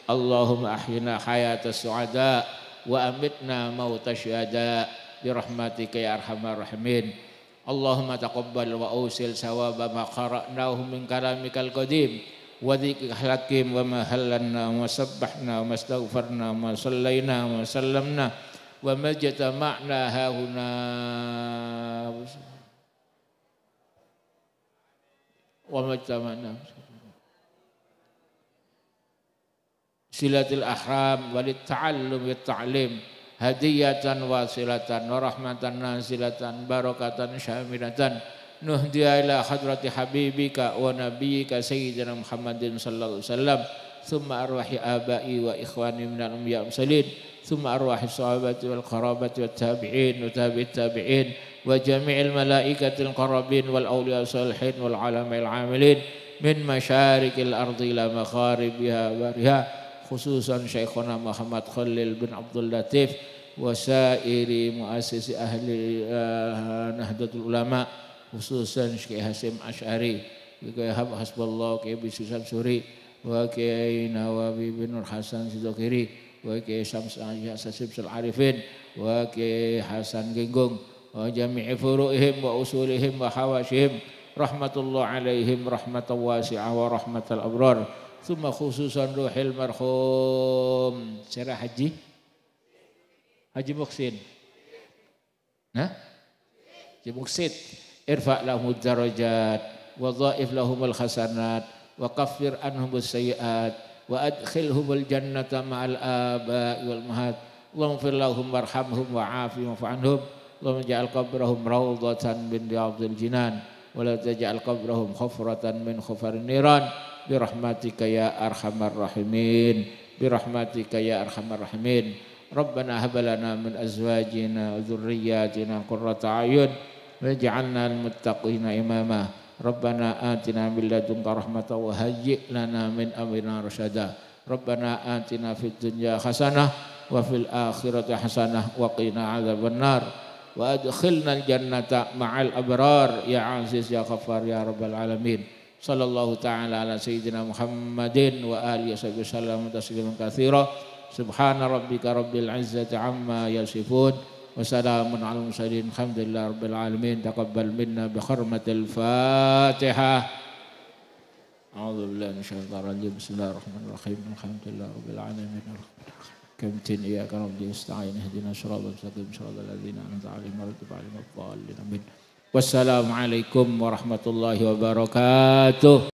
اللهم أحينا حياة السعداء وأمتنا موت الشهداء برحمتك يا أرحم الراحمين اللهم تقبل وأوصل ثواب ما قرأناه من كلامك القديم وذكرك الحكيم وما هلنا سبحنا وما استغفرنا وما صلينا وما سلمنا وما اجتمعنا هاهنا وما اجتمعنا silatul ahram walit ta'allum wal ta'lim hadiyatan wasilatan wa rahmatan nasilatan barakatan syamilatan nuhdiya ila hadrati habibika wa nabiyyika sayyidina Muhammadin sallallahu alaihi wasallam thumma arwahi abai wa ikhwani minal umya umsalin ثم أرواح الصحابة والقرابة والتابعين وتابع التابعين وجميع الملائكة القربين والأولياء الصالحين والعلماء العاملين من مشارق الأرض إلى مغاربها وبرها خصوصا شيخنا محمد خليل بن عبد اللطيف وسائر مؤسس أهل آه، نهضة العلماء خصوصا شيخ هاشم أشعري حسب الله كي بن سوري وكي نوابي بن الحسن سيدوكيري wa Kiai Syams Sasib Sul Arifin wa Hasan Genggung wa jami'i furu'ihim wa usulihim wa hawashihim rahmatullah alaihim rahmatan wasi'ah wa rahmatal abrar thumma khususan ruhil marhum serah Haji Haji muksin Nah Haji muksin irfa' lahum darajat wa dhaif lahumul hasanat wa kafir anhum sayyi'at وأدخلهم الجنة مع الآباء والأمهات اللهم اغفر لهم وارحمهم وعافهم واعف عنهم اللهم اجعل قبرهم روضة من رياض الجنان ولا تجعل قبرهم خفرة من خفر النيران برحمتك يا أرحم الراحمين برحمتك يا أرحم الراحمين ربنا هب لنا من أزواجنا وذرياتنا قرة أعين واجعلنا المتقين إماماً Rabbana atina min ladunka rahmatan wa hayyi' lana min amrina rasyada. Rabbana atina fid dunya hasanah wa fil akhirati hasanah wa qina adzabannar. Wa adkhilna al-jannata ma'al abrar ya aziz ya ghaffar ya rabbal alamin. Sallallahu ta'ala ala sayyidina Muhammadin wa alihi wasallam tasliman katsira. Subhana rabbika rabbil izzati amma yasifun. وسلام على المرسلين الحمد لله رب العالمين تقبل منا بحرمة الفاتحة أعوذ بالله من الشيطان الرجيم بسم الله الرحمن الرحيم الحمد لله رب العالمين كم تن إياك رب استعين اهدنا صراط المستقيم صراط الذين أنعمت عليهم غير المغضوب عليهم الضالين آمين والسلام عليكم ورحمة الله وبركاته